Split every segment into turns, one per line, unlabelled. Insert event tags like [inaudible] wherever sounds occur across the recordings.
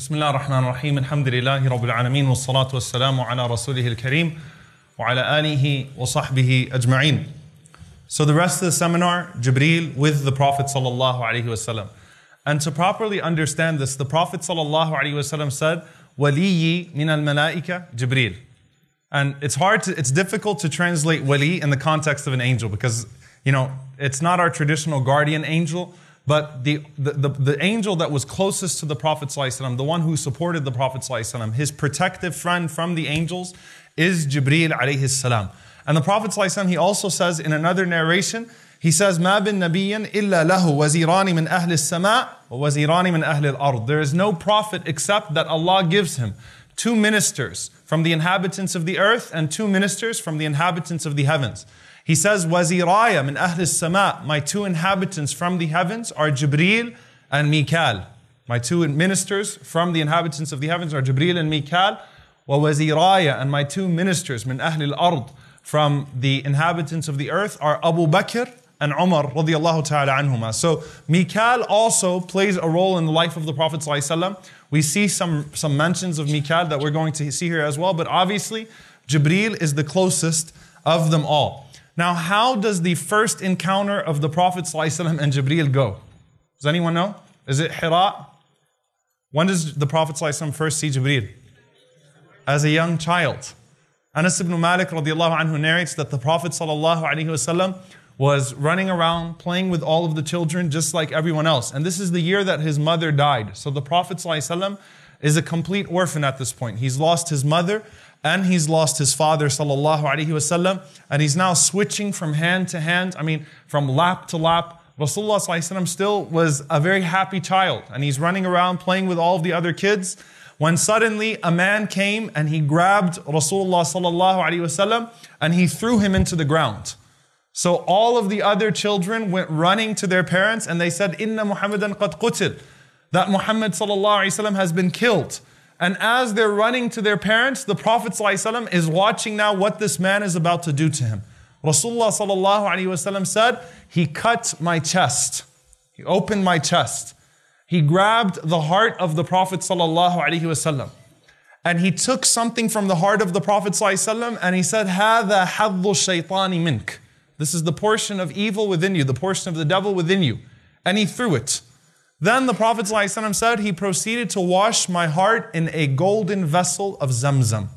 بسم الله الرحمن الرحيم الحمد لله رب العالمين والصلاة والسلام على رسوله الكريم وعلى آله وصحبه أجمعين So the rest of the seminar, Jibreel with the Prophet sallallahu alaihi wasallam. And to properly understand this, the Prophet sallallahu alaihi wasallam said, "Waliyi min al malaika Jibreel." And it's hard, to, it's difficult to translate wali in the context of an angel because you know it's not our traditional guardian angel but the, the, the, the angel that was closest to the Prophet, the one who supported the Prophet, his protective friend from the angels, is Jibreel alayhi salam. And the Prophet he also says in another narration, he says, مَا بِن نَبِيٍّ إِلَّا لَهُ وَزِيرَانِ مِنْ أَهْلِ السَّمَاءِ وَوَزِيرَانِ مِنْ أَهْلِ الْأَرْضِ There is no prophet except that Allah gives him two ministers from the inhabitants of the earth and two ministers from the inhabitants of the heavens. He says, Waziraya min Ahl sama my two inhabitants from the heavens are Jibril and Mikal. My two ministers from the inhabitants of the heavens are Jibril and Mikal. Wa waziraya, and my two ministers min Ahl al-Ard, from the inhabitants of the earth are Abu Bakr and Umar radiallahu ta'ala anhuma. So Mikal also plays a role in the life of the Prophet sallallahu We see some, some mentions of Mikal that we're going to see here as well, but obviously Jibril is the closest of them all. Now, how does the first encounter of the Prophet ﷺ and Jibril go? Does anyone know? Is it Hira? When does the Prophet ﷺ first see Jibril? As a young child. Anas ibn Malik radiallahu anhu narrates that the Prophet ﷺ was running around playing with all of the children just like everyone else. And this is the year that his mother died. So the Prophet ﷺ is a complete orphan at this point. He's lost his mother and he's lost his father sallallahu alaihi wasallam and he's now switching from hand to hand i mean from lap to lap rasulullah sallallahu still was a very happy child and he's running around playing with all of the other kids when suddenly a man came and he grabbed rasulullah sallallahu alaihi wasallam and he threw him into the ground so all of the other children went running to their parents and they said inna muhammadan qad qutil that muhammad sallallahu alaihi wasallam has been killed and as they're running to their parents, the Prophet ﷺ is watching now what this man is about to do to him. Rasulullah ﷺ said, He cut my chest. He opened my chest. He grabbed the heart of the Prophet ﷺ. And he took something from the heart of the Prophet ﷺ and he said, This is the portion of evil within you, the portion of the devil within you. And he threw it. Then the Prophet ﷺ said, He proceeded to wash my heart in a golden vessel of Zamzam.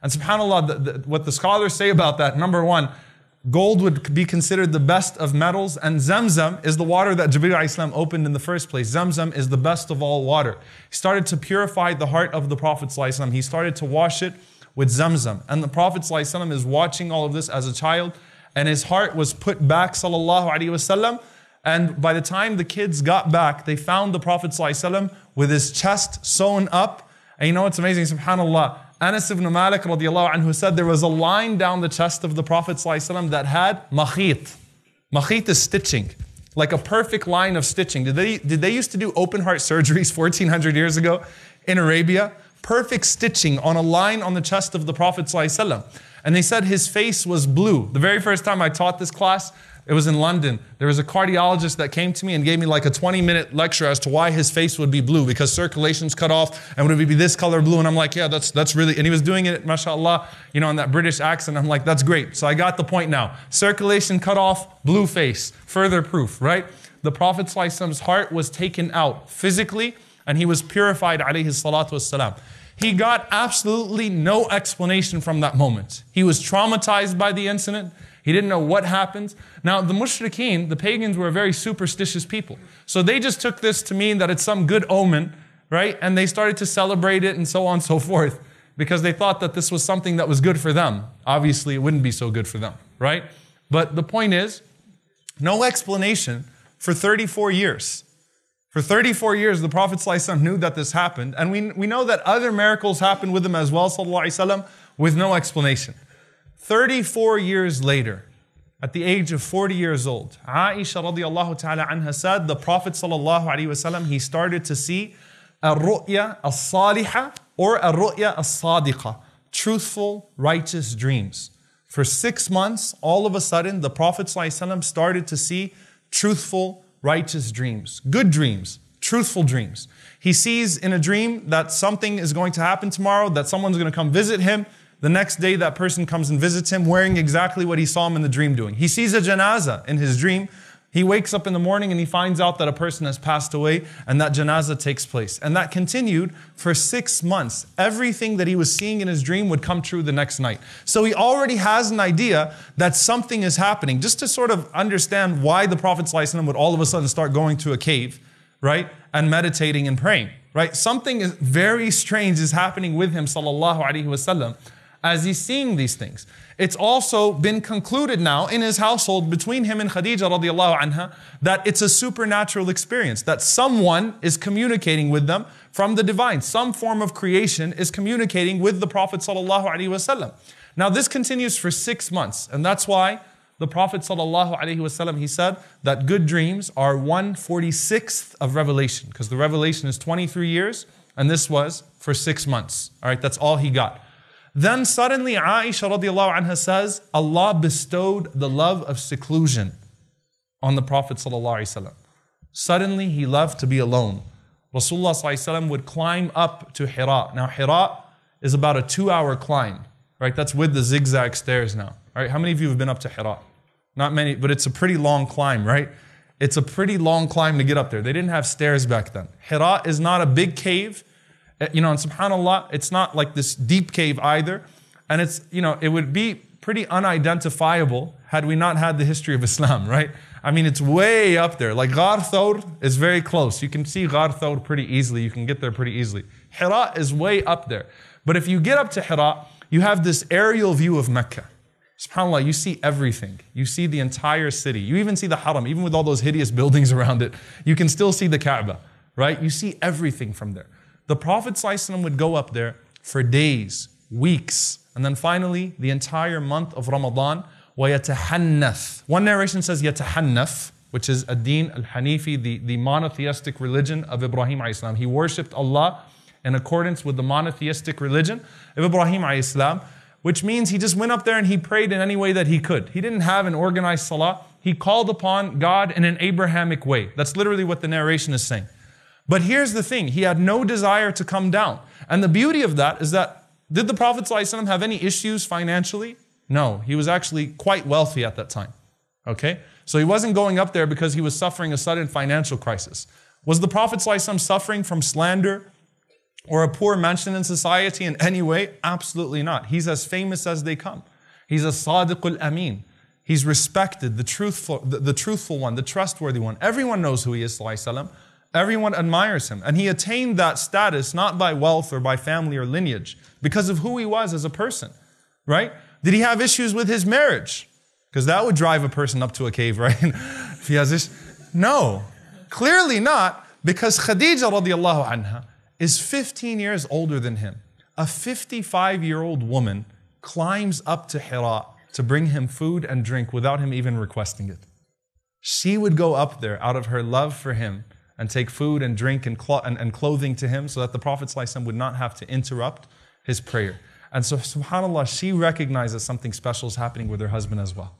And subhanAllah, the, the, what the scholars say about that, number one, gold would be considered the best of metals, and Zamzam is the water that Jibreel Islam opened in the first place. Zamzam is the best of all water. He started to purify the heart of the Prophet. ﷺ. He started to wash it with Zamzam. And the Prophet ﷺ is watching all of this as a child, and his heart was put back, sallallahu alayhi wasallam, and by the time the kids got back, they found the Prophet ﷺ with his chest sewn up. And you know what's amazing? SubhanAllah. Anas ibn Malik anhu said there was a line down the chest of the Prophet ﷺ that had makhit. Makhit is stitching, like a perfect line of stitching. Did they, did they used to do open heart surgeries 1400 [laughs] years ago in Arabia? Perfect stitching on a line on the chest of the Prophet ﷺ. And they said his face was blue. The very first time I taught this class, it was in London. There was a cardiologist that came to me and gave me like a 20 minute lecture as to why his face would be blue because circulation's cut off and would it be this color blue? And I'm like, yeah, that's, that's really, and he was doing it, mashallah, you know, in that British accent. I'm like, that's great. So I got the point now. Circulation cut off, blue face. Further proof, right? The Prophet's heart was taken out physically and he was purified, alayhi salatu wasalam. He got absolutely no explanation from that moment. He was traumatized by the incident. He didn't know what happens. Now, the mushrikeen, the pagans, were a very superstitious people. So they just took this to mean that it's some good omen, right? And they started to celebrate it and so on and [laughs] so forth because they thought that this was something that was good for them. Obviously, it wouldn't be so good for them, right? But the point is, no explanation for 34 years. For 34 years, the Prophet ﷺ knew that this happened, and we, we know that other miracles happened with him as well, وسلم, with no explanation. 34 years later, at the age of 40 years old, Aisha radiallahu ta'ala anha said, the Prophet sallallahu alayhi wasallam, he started to see a ru'ya as-saliha or a ru'ya as-sadiqa, truthful, righteous dreams. For six months, all of a sudden, the Prophet ﷺ started to see truthful, righteous dreams, good dreams, truthful dreams. He sees in a dream that something is going to happen tomorrow, that someone's going to come visit him, the next day, that person comes and visits him wearing exactly what he saw him in the dream doing. He sees a janaza in his dream. He wakes up in the morning and he finds out that a person has passed away and that janaza takes place. And that continued for six months. Everything that he was seeing in his dream would come true the next night. So he already has an idea that something is happening. Just to sort of understand why the Prophet ﷺ would all of a sudden start going to a cave, right? And meditating and praying, right? Something very strange is happening with him, sallallahu as he's seeing these things. It's also been concluded now in his household between him and Khadija radiallahu anha that it's a supernatural experience, that someone is communicating with them from the divine. Some form of creation is communicating with the Prophet Now this continues for six months, and that's why the Prophet he said that good dreams are 146th of revelation, because the revelation is 23 years, and this was for six months. All right, that's all he got. Then suddenly Aisha radiallahu anha says, Allah bestowed the love of seclusion on the Prophet sallallahu Suddenly he loved to be alone. Rasulullah sallallahu would climb up to Hira. Now Hira is about a two hour climb, right? That's with the zigzag stairs now, right? How many of you have been up to Hira? Not many, but it's a pretty long climb, right? It's a pretty long climb to get up there. They didn't have stairs back then. Hira is not a big cave. Uh, you know, and subhanAllah, it's not like this deep cave either. And it's, you know, it would be pretty unidentifiable had we not had the history of Islam, [laughs] right? I mean, it's way up there. Like Ghar Thawr is very close. You can see Ghar Thawr pretty easily. You can get there pretty easily. Hira is way up there. But if you get up to Hira, you have this aerial view of Mecca. SubhanAllah, you see everything. You see the entire city. You even see the Haram, even with all those hideous buildings [laughs] around it. You can still see the Kaaba, right? You see everything from there. The Prophet would go up there for days, weeks, and then finally the entire month of Ramadan. One narration says يتحنث, which is ad-din al-Hanifi, the, the monotheistic religion of Ibrahim Islam. He worshipped Allah in accordance with the monotheistic religion of Ibrahim Islam, which means he just went up there and he prayed in any way that he could. He didn't have an organized salah. He called upon God in an Abrahamic way. That's literally what the narration is saying. But here's the thing he had no desire to come down. And the beauty of that is that did the Prophet ﷺ have any issues financially? No, he was actually quite wealthy at that time. Okay? So he wasn't going up there because he was suffering a sudden financial crisis. Was the Prophet ﷺ suffering from slander or a poor mention in society in any way? Absolutely not. He's as famous as they come. He's a Sadiqul Amin. He's respected, the truthful, the, the truthful one, the trustworthy one. Everyone knows who he is, sallallahu Everyone admires him. And he attained that status not by wealth or by family or lineage, because of who he was as a person, right? Did he have issues with his marriage? Because that would drive a person up to a cave, [laughs] right? if he has this. No, clearly not, because Khadija radiallahu anha is 15 years older than him. A 55 year old woman climbs up to Hira to bring him food and drink without him even requesting it. She would go up there out of her love for him and take food and drink and, clo- and, and clothing to him so that the Prophet ﷺ would not have to interrupt his prayer. And so, subhanAllah, she recognizes something special is happening with her husband as well.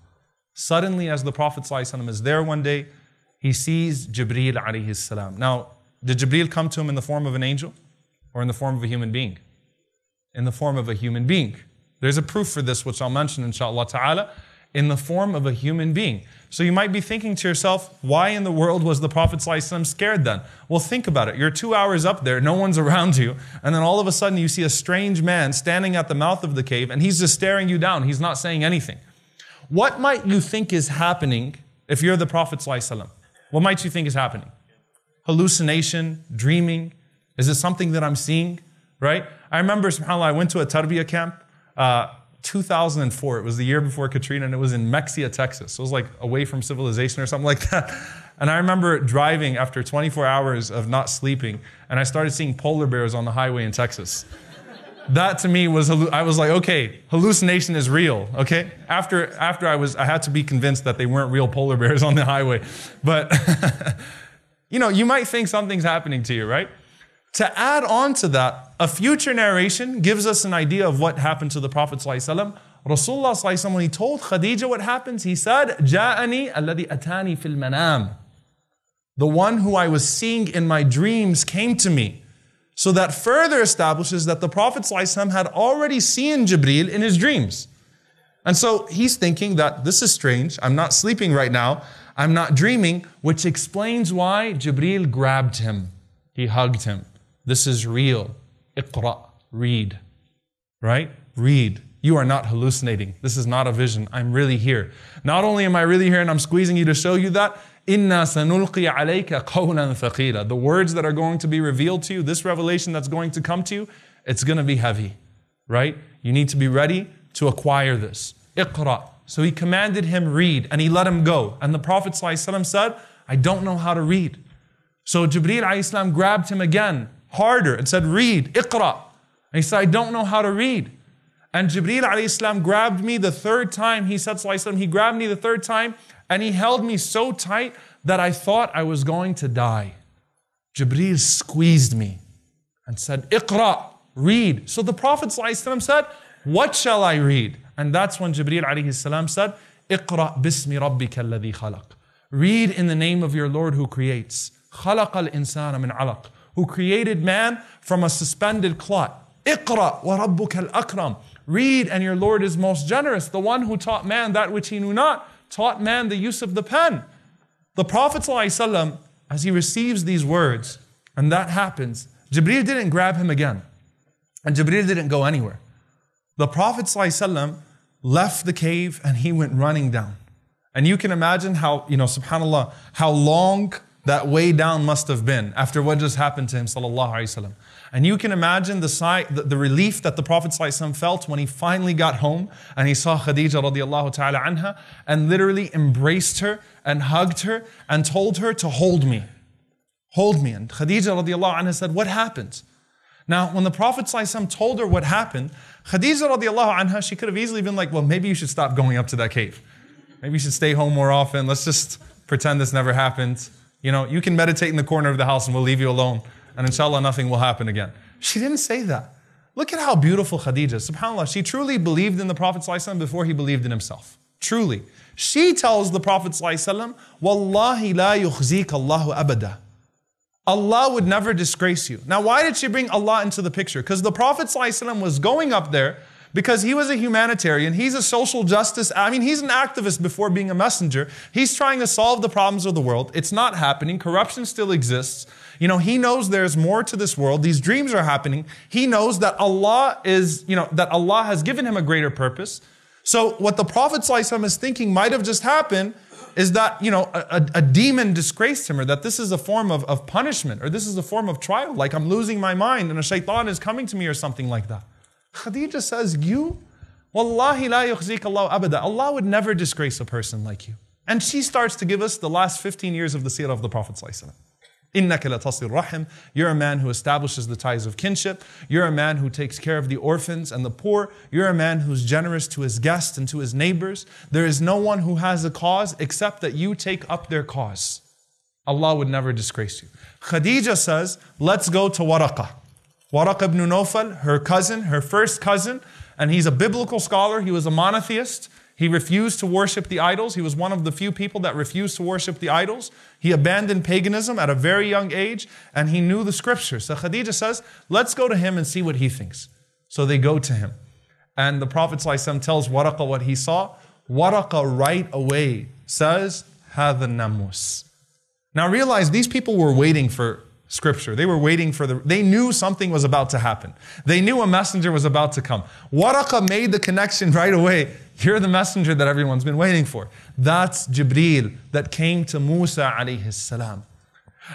Suddenly, as the Prophet ﷺ is there one day, he sees Jibreel Now, did Jibreel come to him in the form of an angel or in the form of a human being? In the form of a human being. There's a proof for this, which I'll mention inshallah ta'ala in the form of a human being. So you might be thinking to yourself, why in the world was the Prophet ﷺ scared then? Well, think about it. You're two hours up there, no one's [laughs] around you, and then all of a sudden you see a strange man standing at the mouth of the cave, and he's just staring you down. He's not saying anything. What might you think is happening if you're the Prophet ﷺ? What might you think is happening? Hallucination, dreaming? Is it something that I'm seeing? Right? I remember, subhanAllah, I went to a tarbiyah camp. Uh, 2004. It was the year before Katrina, and it was in Mexia, Texas. So it was like away from civilization or something like that. [laughs] And I remember driving after 24 hours of not sleeping, and I started seeing polar bears on the highway in Texas. that to me was I was like, okay, hallucination is real. Okay, after after I was I had to be convinced that they weren't real polar bears on the highway, but [laughs] you know you might think something's happening to you, right? To add on to that, a future narration gives us an idea of what happened to the Prophet Rasulullah when he told Khadija what happens, he said, Ja'ani alladhi atani fil manam. The one who I was seeing in my dreams came to me. So that further establishes that the Prophet had already seen Jibril in his dreams. And so he's thinking that this is strange. I'm not sleeping right now. I'm not dreaming, which explains why Jibril grabbed him. He hugged him. This is real. Iqra, read. Right? Read. You are not hallucinating. This is not a vision. I'm really here. Not only am I really here and I'm squeezing you to show you that, Inna sanulqi alayka qawlan thaqila. The words that are going to be revealed to you, this revelation that's going to come to you, it's going to be heavy, right? You need to be ready to acquire this. Iqra. So he commanded him read and he let him go. And the Prophet ﷺ said, I don't know how to read. So Jibreel grabbed him again harder and said, Read, Iqra. And he said, I don't know how to read. And Jibreel alayhi salam grabbed me the third time. He said, وسلم, he grabbed me the third time and he held me so tight that I thought I was going to die. Jibreel squeezed me and said, Iqra, read. So the Prophet ﷺ said, What shall I read? And that's when Jibreel alayhi salam said, Iqra bismi rabbika alladhi khalaq. Read in the name of your Lord who creates. خلق الإنسان من علق who created man from a suspended clot. Iqra wa rabbukal akram. Read and your Lord is most generous. The one who taught man that which he knew not taught man the use of the pen. The Prophet ﷺ, as he receives these words, and that happens, Jibreel didn't grab him again. And Jibreel didn't go anywhere. The Prophet ﷺ left the cave and he went running down. And you can imagine how, you know, subhanAllah, how long that way down must have been after what just happened to him, sallallahu alaihi wasallam. And you can imagine the, the, the relief that the Prophet ﷺ felt when he finally got home and he saw Khadija radiallahu ta'ala anha and literally embraced her and hugged her and told her to hold me. Hold me. And Khadija radiallahu anha said, What happened? Now, when the Prophet sallallahu told her what happened, Khadija radiallahu anha, she could have easily been like, Well, maybe you should stop going up to that cave. Maybe you should stay home more often. Let's just pretend this never happened you know, you can meditate in the corner of the house and we'll leave you alone. And inshallah, nothing will happen again. She didn't say that. Look at how beautiful Khadija, subhanAllah, she truly believed in the Prophet ﷺ before he believed in himself. Truly. She tells the Prophet ﷺ, Wallahi la yukhzik Allahu abada. Allah would never disgrace you. Now, why did she bring Allah into the picture? Because the Prophet ﷺ was going up there because he was a humanitarian. He's a social justice. I mean, he's an activist before being a messenger. He's trying to solve the problems of the world. It's not happening. Corruption still exists. You know, he knows there's more to this world. These dreams are happening. He knows that Allah is, you know, that Allah has given him a greater purpose. So what the Prophet ﷺ is thinking might have just happened is that, you know, a, a demon disgraced him or that this is a form of, of punishment or this is a form of trial. Like I'm losing my mind and a shaitan is coming to me or something like that. Khadija says, You? Wallahi la yukhzik Allah abada. Allah would never disgrace a person like you. And she starts to give us the last 15 years of the seerah of the Prophet. إنك لتصل rahim. You're a man who establishes the ties of kinship. You're a man who takes care of the orphans and the poor. You're a man who's generous to his guests and to his neighbors. There is no one who has a cause except that you take up their cause. Allah would never disgrace you. Khadija says, Let's go to Waraqah. Waraq ibn Nawfal, her cousin, her first cousin, and he's a biblical scholar. He was a monotheist. He refused to worship the idols. He was one of the few people that refused to worship the idols. He abandoned paganism at a very young age, and he knew the scriptures. So Khadija says, Let's go to him and see what he thinks. So they go to him. And the Prophet ﷺ tells Waraka what he saw. Waraka right away says, Hadha namus. Now realize these people were waiting for scripture. They were waiting for the, they knew something was about to happen. They knew a messenger was about to come. Waraka made the connection [laughs] right away. You're the messenger that everyone's been waiting for. That's Jibril that came to Musa alayhi salam.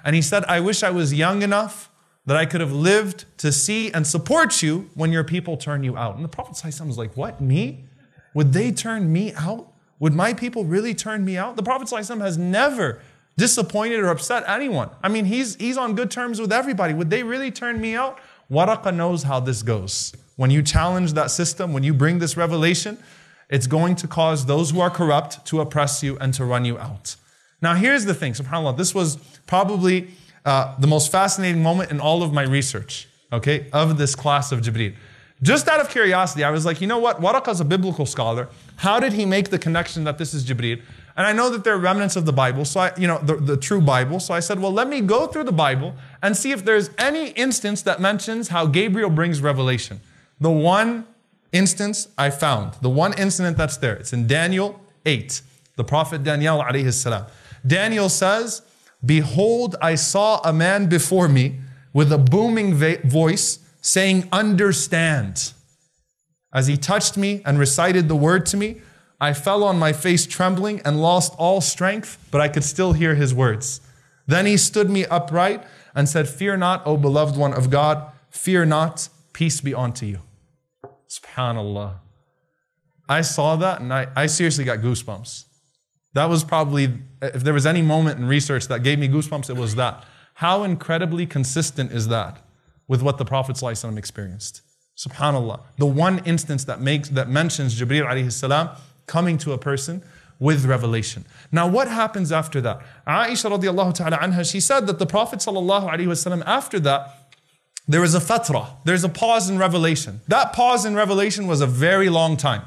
And he said, I wish I was young enough that I could have lived to see and support you when your people turn you out. And the Prophet was like, What, me? Would they turn me out? Would my people really turn me out? The Prophet has never disappointed or upset anyone. I mean, he's, he's on good terms with everybody. Would they really turn me out? Waraqa knows how this goes. When you challenge that system, when you bring this revelation, it's going to cause those who are corrupt to oppress you and to run you out. Now, here's the thing, subhanAllah, this was probably uh, the most fascinating moment in all of my research, okay, of this class of Jibreel. Just out of curiosity, I was like, you know what? Waraqa's a biblical scholar. How did he make the connection that this is Jibreel? And I know that there are remnants of the Bible, so I, you know, the, the true Bible. So I said, well, let me go through the Bible and see if there's any instance that mentions how Gabriel brings revelation. The one instance I found, the one incident that's there, it's in Daniel 8, the prophet Daniel alayhi salam. Daniel says, Behold, I saw a man before me with a booming voice saying, Understand. As he touched me and recited the word to me, I fell on my face trembling and lost all strength, but I could still hear his words. Then he stood me upright and said, Fear not, O beloved one of God, fear not, peace be unto you. SubhanAllah. I saw that and I, I seriously got goosebumps. That was probably, if there was any moment in research that gave me goosebumps, it was that. How incredibly consistent is that with what the Prophet ﷺ experienced? SubhanAllah. The one instance that makes that mentions Jibreel alayhi salam coming to a person with revelation. Now, what happens after that? Aisha radiallahu ta'ala anha, she said that the Prophet sallallahu alaihi wasallam, after that, there was a fatrah, there's a pause in revelation. That pause in revelation was a very long time.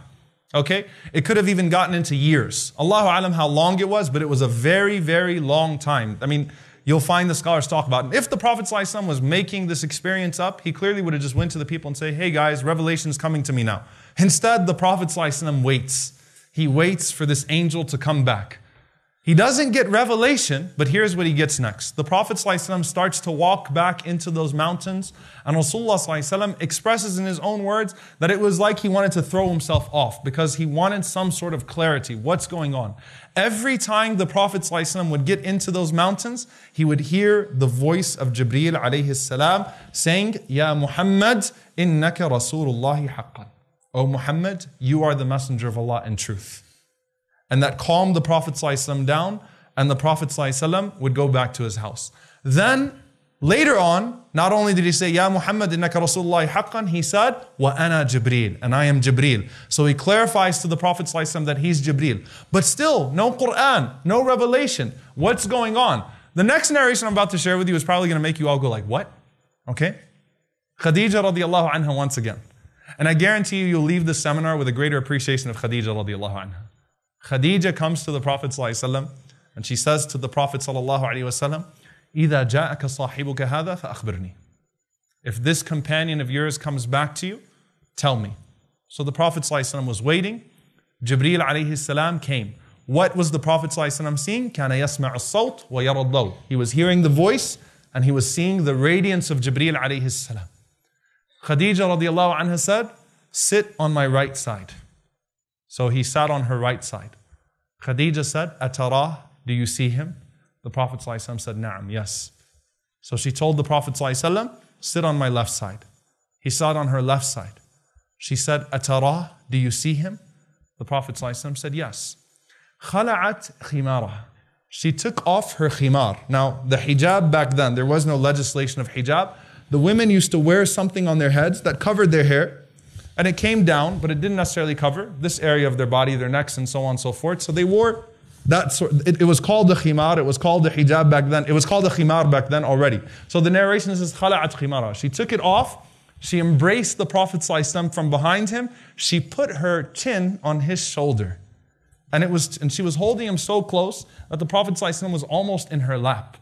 Okay? It could have even gotten into years. Allahu alam how long it was, but it was a very, very long time. I mean, you'll find the scholars talk about it. If the Prophet was making this experience up, he clearly would have just went to the people and say, hey guys, revelation's coming to me now. Instead, the Prophet ﷺ waits. He waits for this angel to come back. He doesn't get revelation, but here's what he gets next. The Prophet ﷺ starts to walk back into those mountains, and Rasulullah ﷺ expresses in his own words that it was like he wanted to throw himself off because he wanted some sort of clarity. What's going on? Every time the Prophet ﷺ would get into those mountains, he would hear the voice of Jibreel ﷺ saying, Ya Muhammad, innaka Rasulullahi haqqan. O Muhammad, you are the messenger of Allah in truth. And that calmed the Prophet ﷺ down, and the Prophet ﷺ would go back to his house. Then, later on, not only did he say, Ya Muhammad, innaka Rasulullah haqqan, he said, Wa ana Jibreel, and I am Jibreel. So he clarifies to the Prophet ﷺ that he's Jibreel. But still, no Quran, no revelation. What's going on? The next narration I'm about to share with you is probably going to make you all go like, what? Okay? Khadija radiallahu anha once again. And I guarantee you, you'll leave this seminar with a greater appreciation of Khadija radiallahu anha. Khadija comes to the Prophet وسلم, and she says to the Prophet sallallahu alaihi wasallam, إذا جاءك صاحبك هذا فأخبرني. If this companion of yours comes back to you, tell me. So the Prophet ﷺ was waiting. Jibreel alayhi salam came. What was the Prophet ﷺ seeing? كان يسمع الصوت ويرى الضوء. He was hearing the voice and he was seeing the radiance of Jibreel alayhi salam. Khadija radiallahu anha said, Sit on my right side. So he sat on her right side. Khadija said, Atara, do you see him? The Prophet said, Na'am, yes. So she told the Prophet Sit on my left side. He sat on her left side. She said, Atara, do you see him? The Prophet said, Yes. Khala'at khimara. She took off her khimar. Now, the hijab back then, there was no legislation of hijab the women used to wear something on their heads that covered their hair and it came down, but it didn't necessarily cover this area of their body, their necks, and so on and so forth. So they wore that sort. It, it was called the khimar. It was called the hijab back then. It was called the khimar back then already. So the narration says khala'at khimara. She took it off. She embraced the Prophet from behind him. She put her chin on his shoulder. And it was, and she was holding him so close that the Prophet was almost in her lap.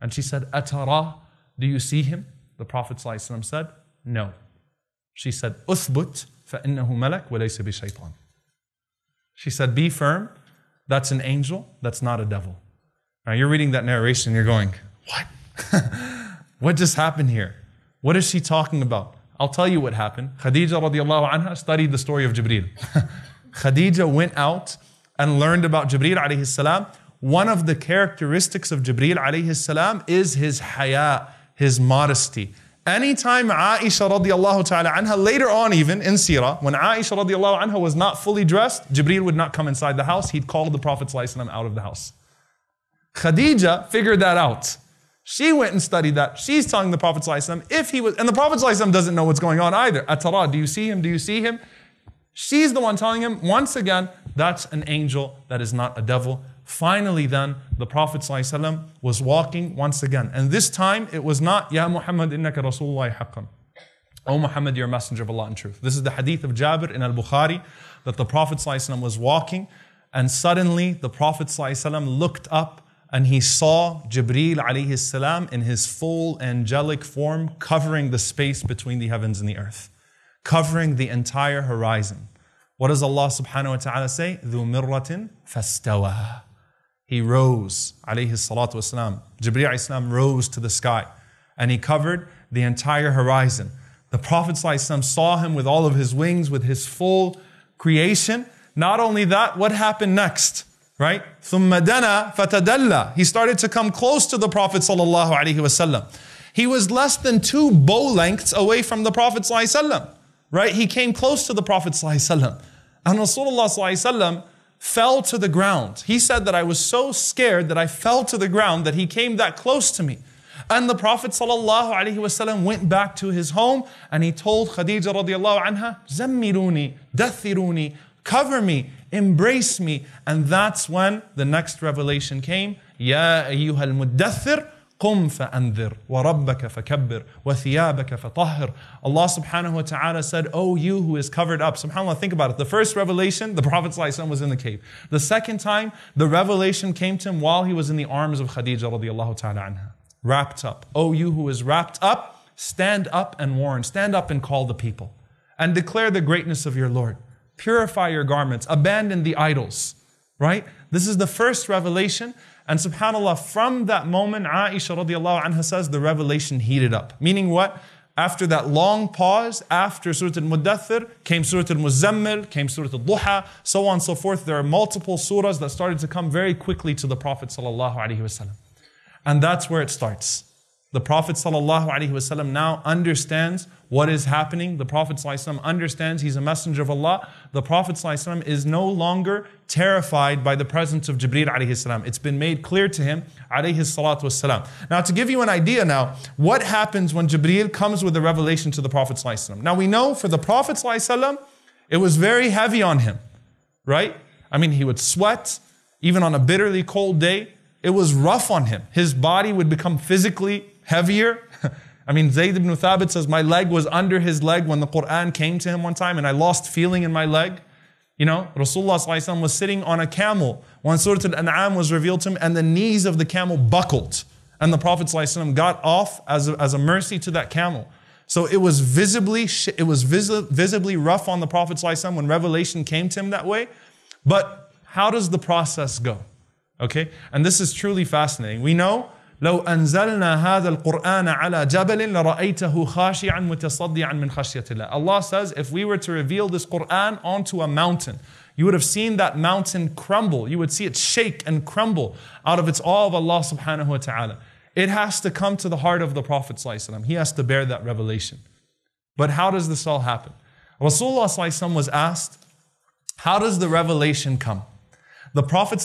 And she said, Atara, do you see him? The Prophet ﷺ said, No. She said, Uthbut فَإِنَّهُ مَلَكْ وَلَيْسَ shaytan." She said, Be firm. That's an angel. That's not a devil. Now you're reading that narration you're going, What? [laughs] what just happened here? What is she talking about? I'll tell you what happened. Khadija radiallahu anha studied the story of Jibril. [laughs] Khadija went out and learned about Jibril alayhi salam. One of the characteristics of Jibril alayhi salam is his haya, his modesty. Anytime Aisha radiallahu ta'ala anha, later on even in Sirah, when Aisha radiallahu anha was not fully dressed, Jibreel would not come inside the house. He'd call the Prophet out of the house. Khadija figured that out. She went and studied that. She's telling the Prophet if he was, and the Prophet doesn't know what's going on either. Atara, do you see him? Do you see him? She's the one telling him, once again, that's an angel, that is not a devil. Finally, then, the Prophet ﷺ was walking once again. And this time, it was not, Ya Muhammad, innaka Rasulullah haqqan. O Muhammad, your messenger of Allah in truth. This is the hadith of Jabir in Al Bukhari that the Prophet ﷺ was walking, and suddenly the Prophet ﷺ looked up and he saw Jibril alayhi salam in his full angelic form covering the space between the heavens and the earth, covering the entire horizon. What does Allah subhanahu wa ta'ala say? ذُو مِرَّةٍ فَاسْتَوَى he rose, alayhi salatu wasalam. Jibreel Islam rose to the sky and he covered the entire horizon. The Prophet saw him with all of his wings, with his full creation. Not only that, what happened next? Right? Thummadana fatadalla. He started to come close to the Prophet. He was less than two bow lengths away from the Prophet. Right? He came close to the Prophet. And Rasulullah fell to the ground. He said that I was so scared that I fell to the ground that he came that close to me. And the Prophet ﷺ went back to his home and he told Khadija radiallahu anha, Zammiruni, dathiruni, cover me, embrace me. And that's when the next revelation came. Ya ayyuhal muddathir, قم فأنذر وربك فكبر وثيابك فطهر. Allah subhanahu wa ta'ala said, Oh, you who is covered up. SubhanAllah, think about it. The first revelation, the Prophet was in the cave. The second time, the revelation came to him while he was in the arms of Khadija radiallahu ta'ala anha. Wrapped up. Oh, you who is wrapped up, stand up and warn. Stand up and call the people. And declare the greatness of your Lord. Purify your garments. Abandon the idols. Right? This is the first revelation and subhanAllah, from that moment, Aisha radiallahu anha says the revelation heated up. Meaning what? After that long pause, after Surah Al Muddathir came Surah Al Muzammil, came Surah Al Duha, so on and so forth. There are multiple surahs that started to come very quickly to the Prophet. And that's where it starts. The Prophet ﷺ now understands what is happening. The Prophet ﷺ understands he's a messenger of Allah. The Prophet ﷺ is no longer terrified by the presence of Jibreel ﷺ. It's been made clear to him Now to give you an idea now, what happens when Jibreel comes with a revelation to the Prophet ﷺ? Now we know for the Prophet ﷺ, it was very heavy on him, right? I mean, he would sweat, even on a bitterly cold day. It was rough on him. His body would become physically heavier. [laughs] I mean, Zayd ibn Thabit says, My leg was under his leg when the Quran came to him one time, and I lost feeling in my leg. You know, Rasulullah was sitting on a camel when Surah Al An'am was revealed to him, and the knees of the camel buckled. And the Prophet got off as a, as a mercy to that camel. So it was visibly, it was visi- visibly rough on the Prophet when revelation came to him that way. But how does the process go? Okay? And this is truly fascinating. We know لو أنزلنا هذا القرآن على جبل لرأيته خاشعا متصدعا من خشية الله. Allah says, if we were to reveal this Quran onto a mountain, you would have seen that mountain crumble. You would see it shake and crumble out of its awe of Allah subhanahu wa ta'ala. It has to come to the heart of the Prophet He has to bear that revelation. But how does this all happen? Rasulullah was asked, how does the revelation come? The Prophet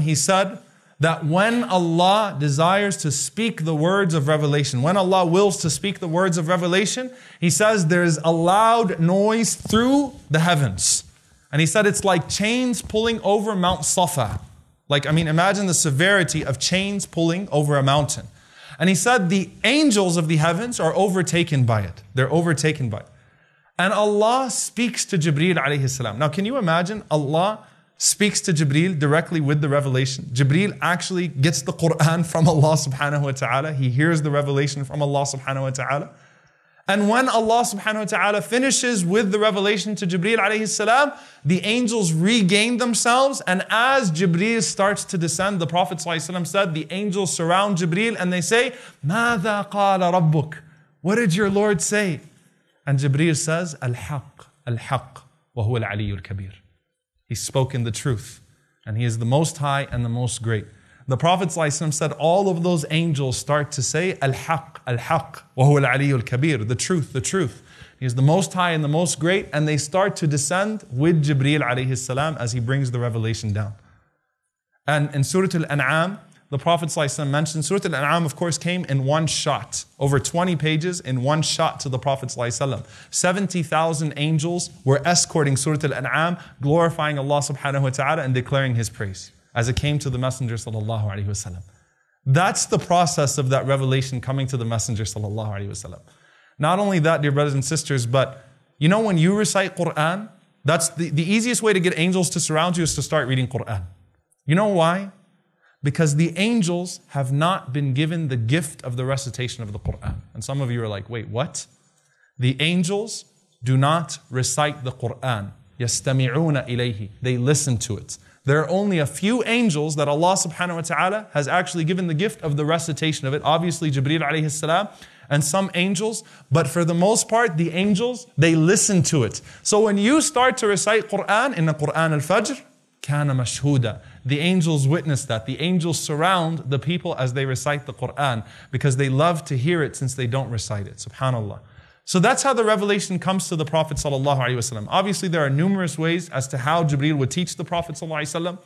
he said, that when Allah desires to speak the words of revelation, when Allah wills to speak the words of revelation, He says there is a loud noise through the heavens. And He said it's like chains pulling over Mount Safa. Like, I mean, imagine the severity of chains pulling over a mountain. And He said the angels of the heavens are overtaken by it. They're overtaken by it. And Allah speaks to Jibreel alayhi salam. Now, can you imagine Allah? speaks to Jibril directly with the revelation. Jibril actually gets the Quran from Allah subhanahu wa ta'ala. He hears the revelation from Allah subhanahu wa ta'ala. And when Allah subhanahu wa ta'ala finishes with the revelation to Jibril alayhi salam, the angels regain themselves. And as Jibril starts to descend, the Prophet said, the angels surround Jibril and they say, ماذا قال What did your Lord say? And Jibril says, "Al-haq, al wa الحق, al العلي kabir." He's spoken the truth, and He is the Most High and the Most Great. The Prophet ﷺ said, All of those angels start to say, Al Haq, Al Haq, Wahul Aliyul Kabir, the truth, the truth. He is the Most High and the Most Great, and they start to descend with Jibreel alayhi salam as he brings the revelation down. And in Surah Al An'am, the Prophet ﷺ mentioned Surat Al An'am, of course, came in one shot, over 20 pages in one shot to the Prophet. wasallam. 70,000 angels were escorting Surat Al An'am, glorifying Allah subhanahu wa ta'ala and declaring His praise as it came to the Messenger. That's the process of that revelation coming to the Messenger. Not only that, dear brothers and sisters, but you know when you recite Quran, that's the, the easiest way to get angels to surround you is to start reading Quran. You know why? because the angels have not been given the gift of the recitation of the Quran. And some of you are like, wait, what? The angels do not recite the Quran. يَسْتَمِعُونَ إِلَيْهِ They listen to it. There are only a few angels that Allah subhanahu wa ta'ala has actually given the gift of the recitation of it. Obviously, Jibreel alayhi salam and some angels, but for the most part, the angels, they listen to it. So when you start to recite Quran in the Quran al-Fajr, كان مشهودا. The angels witness that. The angels surround the people as they recite the Quran because they love to hear it since they don't recite it. Subhanallah. So that's how the revelation comes to the Prophet ﷺ. Obviously, there are numerous ways as to how Jibreel would teach the Prophet ﷺ.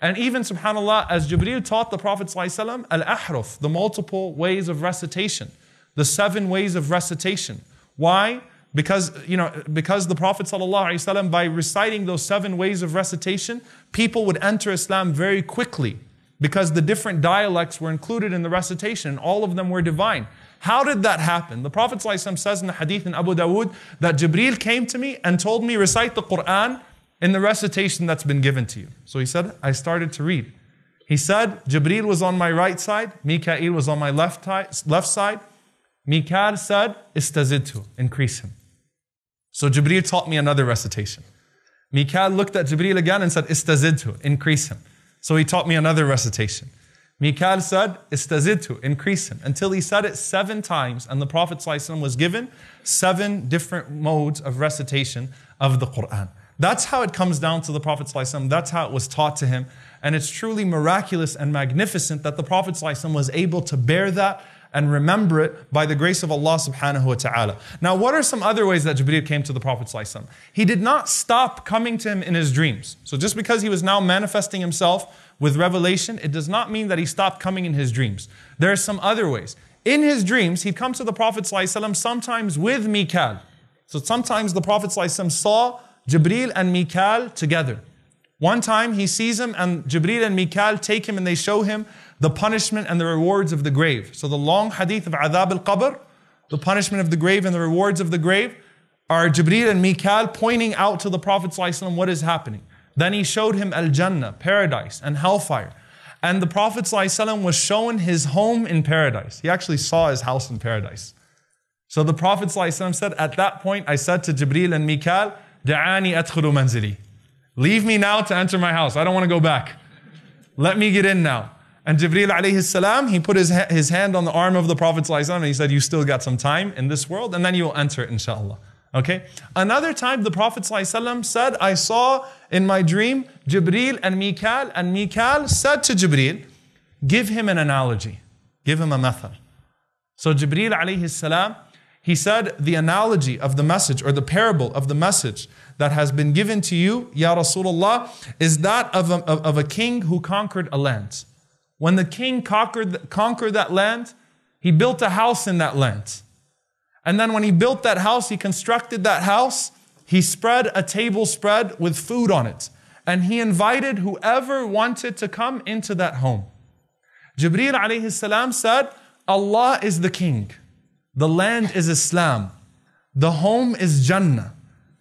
And even, subhanAllah, as Jibreel taught the Prophet ﷺ, al-ahruf, the multiple ways of recitation, the seven ways of recitation. Why? Because, you know, because the Prophet ﷺ, by reciting those seven ways of recitation, people would enter Islam very quickly because the different dialects were included in the recitation. and All of them were divine. How did that happen? The Prophet ﷺ says in the hadith in Abu Dawood that Jibreel came to me and told me, recite the Quran in the recitation that's been given to you. So he said, I started to read. He said, Jibreel was on my right side, Mikael was on my left, left side. Mikael said, Istazidtu, increase him. So Jibril taught me another recitation. Mikal looked at Jibril again and said, Istazidhu, increase him. So he taught me another recitation. Mikal said, Istazidhu, increase him, until he said it seven times, and the Prophet was given seven different modes of recitation of the Quran. That's how it comes down to the Prophet. That's how it was taught to him. And it's truly miraculous and magnificent that the Prophet was able to bear that and remember it by the grace of Allah subhanahu wa ta'ala. Now, what are some other ways that Jibreel came to the Prophet? He did not stop coming to him in his dreams. So just because he was now manifesting himself with revelation, it does not mean that he stopped coming in his dreams. There are some other ways. In his dreams, he'd come to the Prophet sometimes with Mikal. So sometimes the Prophet saw Jibril and Mikal together. One time he sees him and Jibril and Mikal take him and they show him the punishment and the rewards of the grave. So the long hadith of Adab al Qabr, the punishment of the grave and the rewards of the grave, are Jibreel and Mikal pointing out to the Prophet ﷺ what is happening. Then he showed him Al Jannah, paradise, and hellfire. And the Prophet ﷺ was shown his home in paradise. He actually saw his house in paradise. So the Prophet ﷺ said, At that point, I said to Jibreel and Mikal, Da'ani manzili. Leave me now to enter my house. I don't want to go back. Let me get in now. And Jibril alayhi salam, he put his, ha- his hand on the arm of the Prophet and he said, You still got some time in this world, and then you will enter it, inshallah. Okay? Another time the Prophet said, I saw in my dream Jibril and Mikal, and Mikal said to Jibril, Give him an analogy, give him a method. So Jibril alayhi salam, he said, The analogy of the message or the parable of the message that has been given to you, Ya Rasulullah, is that of a, of a king who conquered a land. When the king conquered, conquered that land, he built a house in that land. And then when he built that house, he constructed that house, he spread a table spread with food on it. And he invited whoever wanted to come into that home. Jibreel alayhi salam said, Allah is the king. The land is Islam. The home is Jannah.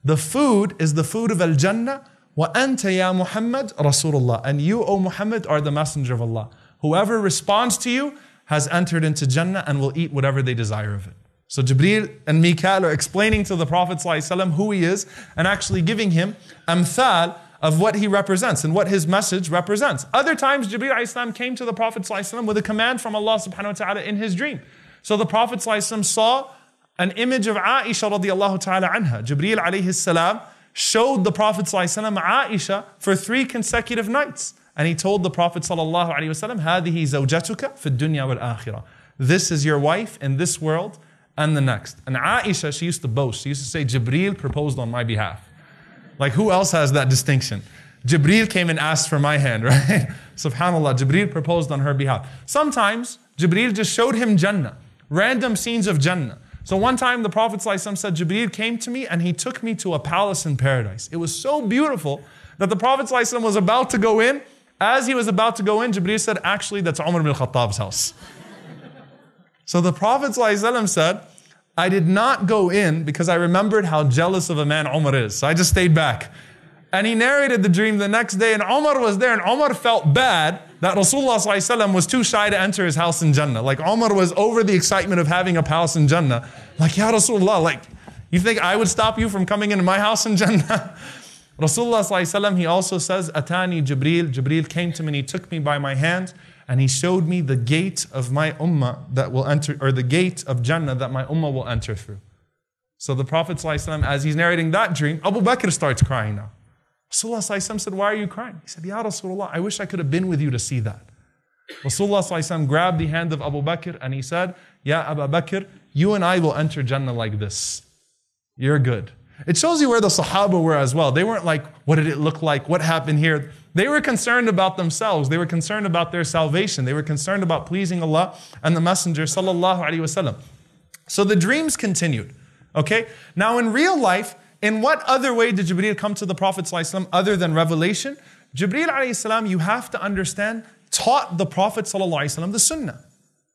The food is the food of Al Jannah. Wa anta ya Muhammad Rasulullah. And you, O Muhammad, are the messenger of Allah. Whoever responds to you has entered into Jannah and will eat whatever they desire of it. So Jibril and Mikal are explaining to the Prophet ﷺ who he is and actually giving him amthal of what he represents and what his message represents. Other times Jibril came to the Prophet ﷺ with a command from Allah subhanahu wa ta'ala in his dream. So the Prophet ﷺ saw an image of Aisha radiallahu ta'ala anha. Jibril alayhi salam showed the Prophet ﷺ Aisha for three consecutive nights. And he told the Prophet sallallahu This is your wife in this world and the next. And Aisha, she used to boast. She used to say, "Jibril proposed on my behalf." Like who else has that distinction? Jibril came and asked for my hand, [laughs] right? Subhanallah, Jibril proposed on her behalf. Sometimes Jibril just showed him Jannah, random scenes of Jannah. So one time the Prophet ﷺ said, Jibril came to me and he took me to a palace in paradise. It was so beautiful that the Prophet ﷺ was about to go in as he was about to go in, Jibreel said, Actually, that's Umar bin Khattab's house. so the Prophet ﷺ said, I did not go in because I remembered how jealous of a man Umar is. So I just stayed back. And he narrated the dream the next day, and Umar was there, and Umar felt bad that Rasulullah ﷺ was too shy to enter his house in Jannah. Like Umar was over the excitement of having a house in Jannah. Like, Ya Rasulullah, like, you think I would stop you from coming into my house in Jannah? [laughs] Rasulullah he also says, Atani Jibril, Jibril came to me and he took me by my hand and he showed me the gate of my ummah that will enter, or the gate of Jannah that my ummah will enter through. So the Prophet as he's narrating that dream, Abu Bakr starts crying now. Rasulullah said, why are you crying? He said, Ya Rasulullah, I wish I could have been with you to see that. Rasulullah grabbed the hand of Abu Bakr and he said, Ya Abu Bakr, you and I will enter Jannah like this. You're good. It shows you where the Sahaba were as well. They weren't like, what did it look like? What happened here? They were concerned about themselves. They were concerned about their salvation. They were concerned about pleasing Allah and the Messenger sallallahu alaihi wasallam. So the dreams continued. Okay? Now in real life, in what other way did Jibreel come to the Prophet other than revelation? Jibreel you have to understand, taught the Prophet the sunnah.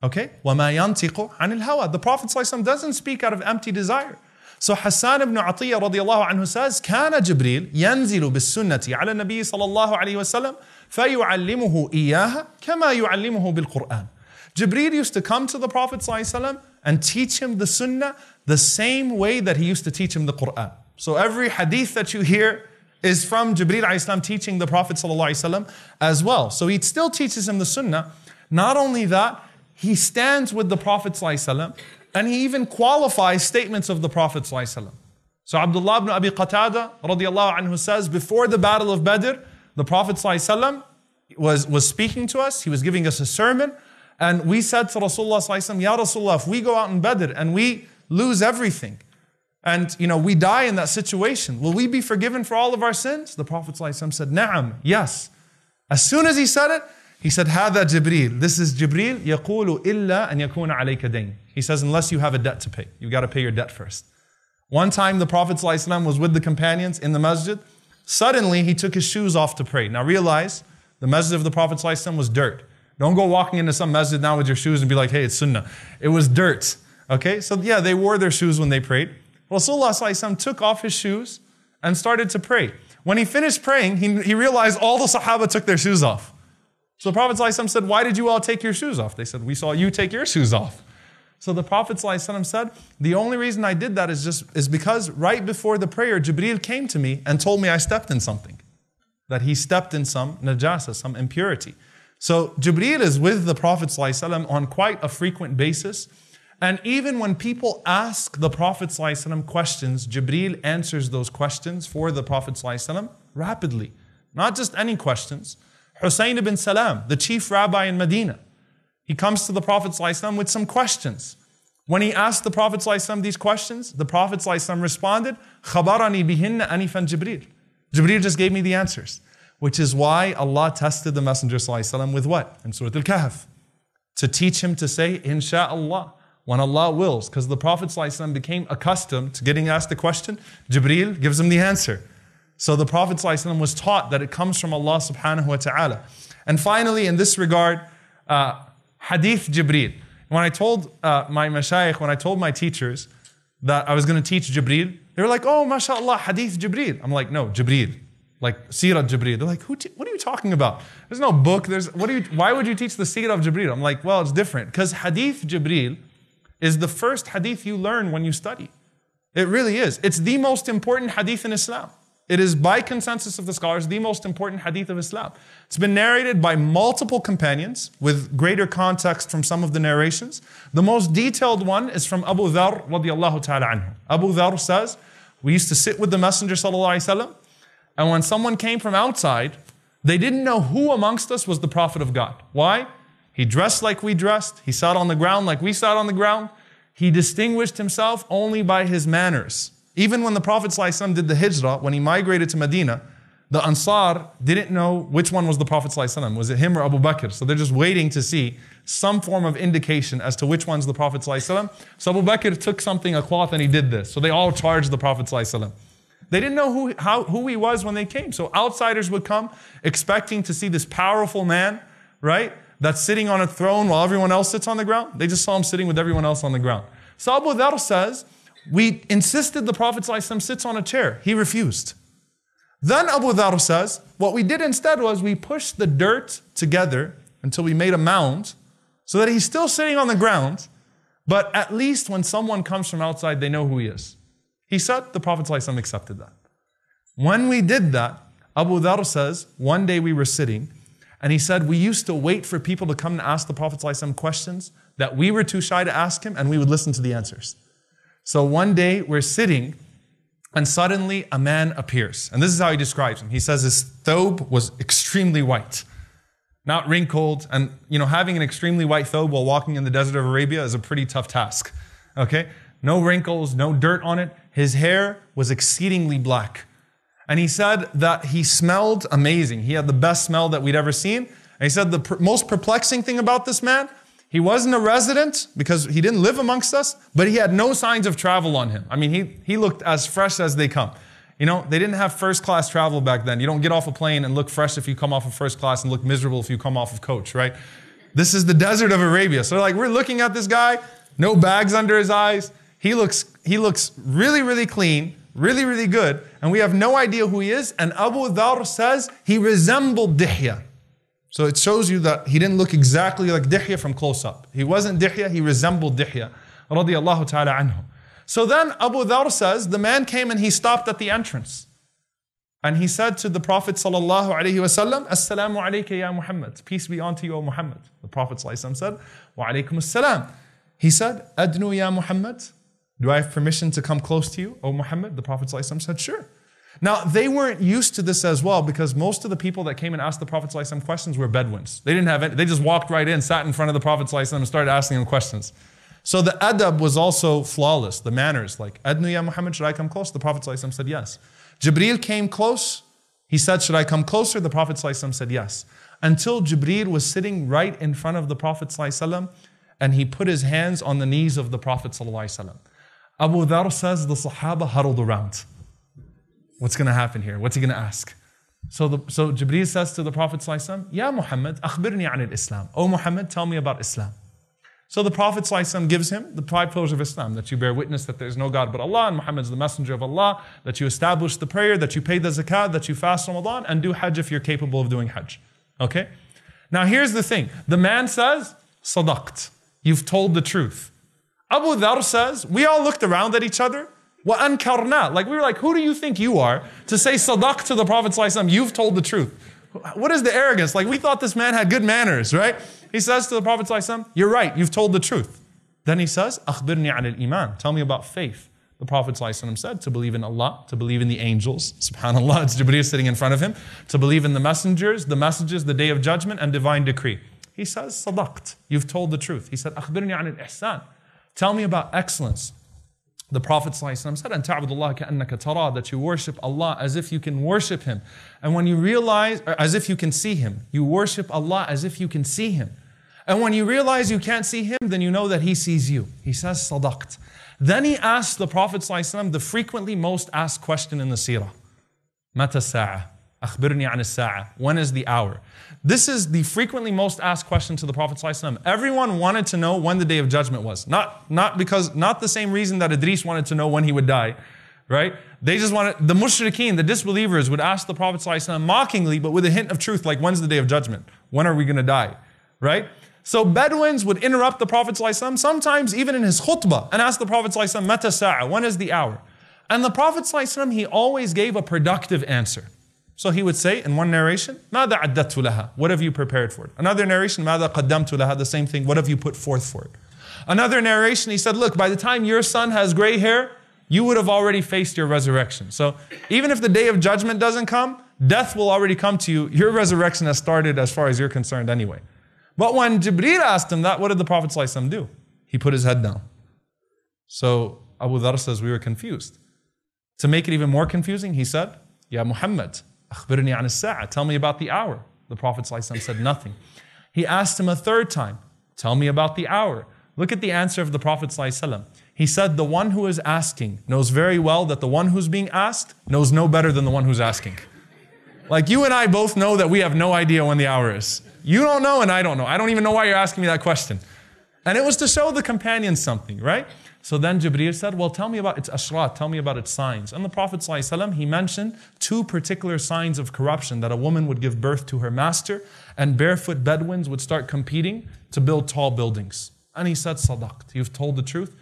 Okay? The Prophet doesn't speak out of empty desire. So Hassan ibn Atiyah radiallahu anhu says, كان جبريل ينزل بالسنة على النبي صلى الله عليه وسلم فيعلمه إياها كما يعلمه بالقرآن. Jibreel used to come to the Prophet وسلم and teach him the Sunnah the same way that he used to teach him the Quran. So every hadith that you hear is from Jibreel ﷺ teaching the Prophet وسلم as well. So he still teaches him the Sunnah. Not only that, he stands with the Prophet وسلم. And he even qualifies statements of the Prophet ﷺ. So Abdullah ibn Abi Qatada radiallahu anhu says, before the battle of Badr, the Prophet ﷺ was, was speaking to us, he was giving us a sermon, and we said to Rasulullah ﷺ, Ya Rasulullah, if we go out in Badr and we lose everything, and you know we die in that situation, will we be forgiven for all of our sins? The Prophet ﷺ said, Na'am, yes. As soon as he said it, he said, Hada جبريل. This is Jibril. يقول إلا أن يكون عليك دين. He says, unless you have a debt to pay. You've got to pay your debt first. One time the Prophet ﷺ was with the companions in the masjid. Suddenly he took his shoes off to pray. Now realize, the masjid of the Prophet ﷺ was dirt. Don't go walking into some masjid now with your shoes and be like, hey, it's sunnah. It was dirt. Okay, so yeah, they wore their shoes when they prayed. Rasulullah ﷺ took off his shoes and started to pray. When he finished praying, he, he realized all the Sahaba took their shoes off. So the Prophet ﷺ said, Why did you all take your shoes off? They said, We saw you take your shoes off. So the Prophet ﷺ said, The only reason I did that is just is because right before the prayer, Jibril came to me and told me I stepped in something. That he stepped in some najasa, some impurity. So Jibril is with the Prophet ﷺ on quite a frequent basis. And even when people ask the Prophet ﷺ questions, Jibril answers those questions for the Prophet ﷺ rapidly. Not just any questions, Hussein ibn Salam, the chief rabbi in Medina, he comes to the Prophet ﷺ with some questions. When he asked the Prophet ﷺ these questions, the Prophet ﷺ responded, Khabarani bihinna anifan Jibril. Jibril just gave me the answers, which is why Allah tested the Messenger ﷺ with what? In Surah Al Kahf. To teach him to say, Insha'Allah, when Allah wills. Because the Prophet ﷺ became accustomed to getting asked the question, Jibril gives him the answer. So the Prophet ﷺ was taught that it comes from Allah subhanahu wa ta'ala. And finally, in this regard, uh, Hadith Jibreel. When I told uh, my mashayikh, when I told my teachers that I was going to teach Jibreel, they were like, oh, mashallah, Hadith Jibreel. I'm like, no, Jibreel. Like Sirah Jibreel. They're like, what are you talking about? There's no book. There's what are you? Why would you teach the Sirah of Jibreel? I'm like, well, it's different because Hadith Jibreel is the first Hadith you learn when you study. It really is. It's the most important Hadith in Islam. It is, by consensus of the scholars, the most important hadith of Islam. It's been narrated by multiple companions with greater context from some of the narrations. The most detailed one is from Abu Dhar radiallahu ta'ala anhu. Abu Dharr says, We used to sit with the Messenger sallallahu and when someone came from outside, they didn't know who amongst us was the Prophet of God. Why? He dressed like we dressed, he sat on the ground like we sat on the ground. He distinguished himself only by his manners. Even when the Prophet ﷺ did the hijrah, when he migrated to Medina, the Ansar didn't know which one was the Prophet ﷺ. Was it him or Abu Bakr? So they're just waiting to see some form of indication as to which one's the Prophet ﷺ. So Abu Bakr took something, a cloth, and he did this. So they all charged the Prophet ﷺ. They didn't know who, how, who he was when they came. So outsiders would come expecting to see this powerful man, right? That's sitting on a throne while everyone else sits on the ground. They just saw him sitting with everyone else on the ground. So Abu Dhar says, we insisted the Prophet ﷺ sits on a chair. He refused. Then Abu Dhar says, What we did instead was we pushed the dirt together until we made a mound so that he's still sitting on the ground, but at least when someone comes from outside, they know who he is. He said, The Prophet ﷺ accepted that. When we did that, Abu Dhar says, One day we were sitting and he said, We used to wait for people to come and ask the Prophet ﷺ questions that we were too shy to ask him and we would listen to the answers. So one day we're sitting, and suddenly a man appears. And this is how he describes him. He says his thobe was extremely white, not wrinkled. And, you know, having an extremely white thobe while walking in the desert of Arabia is a pretty tough task. Okay? No wrinkles, no dirt on it. His hair was exceedingly black. And he said that he smelled amazing. He had the best smell that we'd ever seen. And he said the most perplexing thing about this man he wasn't a resident because he didn't live amongst us, but he had no signs of travel on him. I mean, he, he looked as fresh as they come. You know, they didn't have first class travel back then. You don't get off a plane and look fresh if you come off of first class and look miserable if you come off of coach, right? This is the desert of Arabia. So like we're looking at this guy, no bags under his eyes. He looks he looks really really clean, really really good, and we have no idea who he is. And Abu Dhar says he resembled Dihya. So it shows you that he didn't look exactly like Dihya from close up. He wasn't Dihya, he resembled Dihya. ta'ala anhu. So then Abu Dhar says, the man came and he stopped at the entrance. And he said to the Prophet sallallahu alaihi wasallam, "Assalamu alayka ya Muhammad. Peace be unto you, O Muhammad." The Prophet said, "Wa alaykum assalam." He said, "Adnu ya Muhammad." Do I have permission to come close to you, O Muhammad? The Prophet said, "Sure." Now, they weren't used to this as well because most of the people that came and asked the Prophet some questions were Bedouins. They didn't have any, they just walked right in, sat in front of the Prophet and started asking him questions. So the adab was also flawless, the manners, like, Adnu ya Muhammad, should I come close? The Prophet said yes. Jibril came close. He said, Should I come closer? The Prophet said yes. Until Jibril was sitting right in front of the Prophet and he put his hands on the knees of the Prophet. Abu Dhar says the Sahaba huddled around. What's going to happen here? What's he going to ask? So, the, so Jibreel says to the Prophet ﷺ, Ya Muhammad, akhbirni anil Islam. Oh Muhammad, tell me about Islam. So the Prophet ﷺ gives him the five pillars of Islam that you bear witness that there is no God but Allah and Muhammad is the messenger of Allah, that you establish the prayer, that you pay the zakat, that you fast Ramadan, and do Hajj if you're capable of doing Hajj. Okay? Now here's the thing the man says, Sadaqt, you've told the truth. Abu Dhar says, we all looked around at each other Wa ankarna. Like we were like, who do you think you are to say sadaq to the Prophet you've told the truth? What is the arrogance? Like we thought this man had good manners, right? He says to the Prophet you're right, you've told the truth. Then he says, akhbirni anil iman. Tell me about faith. The Prophet said to believe in Allah, to believe in the angels, [laughs] subhanAllah, it's Jibreel sitting in front of him, to believe in the messengers, the messages, the day of judgment, and divine decree. He says, sadaqt, you've told the truth. He said, akhbirni anil ihsan. Tell me about excellence. The Prophet ﷺ said, "And ta'budullah tara," that you worship Allah as if you can worship Him. And when you realize, as if you can see Him, you worship Allah as if you can see Him. And when you realize you can't see Him, then you know that He sees you. He says, "Sadaqt." Then he asked the Prophet ﷺ the frequently most asked question in the Sirah, "Mata أخبرني عن الساعة. is the hour? This is the frequently most asked question to the Prophet ﷺ. Everyone wanted to know when the day of judgment was. Not, not because, not the same reason that Idris wanted to know when he would die, right? They just wanted, the mushrikeen, the disbelievers would ask the Prophet ﷺ mockingly, but with a hint of truth, like, when's the day of judgment? When are we going to die, right? So Bedouins would interrupt the Prophet ﷺ, sometimes even in his khutbah, and ask the Prophet ﷺ, Meta sa'a, when is the hour? And the Prophet ﷺ, he always gave a productive answer. So he would say in one narration, ماذا عدت لها? What have you prepared for it? Another narration, ماذا قدمت لها? The same thing. What have you put forth for it? Another narration, he said, look, by the time your son has gray hair, you would have already faced your resurrection. So even if the day of judgment doesn't come, death will already come to you. Your resurrection has started as far as you're concerned anyway. But when Jibreel asked him that, what did the Prophet do? He put his head down. So Abu Dhar says we were confused. To make it even more confusing, he said, Ya Muhammad, Tell me about the hour. The Prophet ﷺ said nothing. He asked him a third time, Tell me about the hour. Look at the answer of the Prophet. ﷺ. He said, The one who is asking knows very well that the one who's being asked knows no better than the one who's asking. Like you and I both know that we have no idea when the hour is. You don't know, and I don't know. I don't even know why you're asking me that question. And it was to show the companions something, right? So then Jibreel said, Well, tell me about its ashrat, tell me about its signs. And the Prophet ﷺ, he mentioned two particular signs of corruption that a woman would give birth to her master, and barefoot Bedouins would start competing to build tall buildings. And he said, Sadaqt, you've told the truth.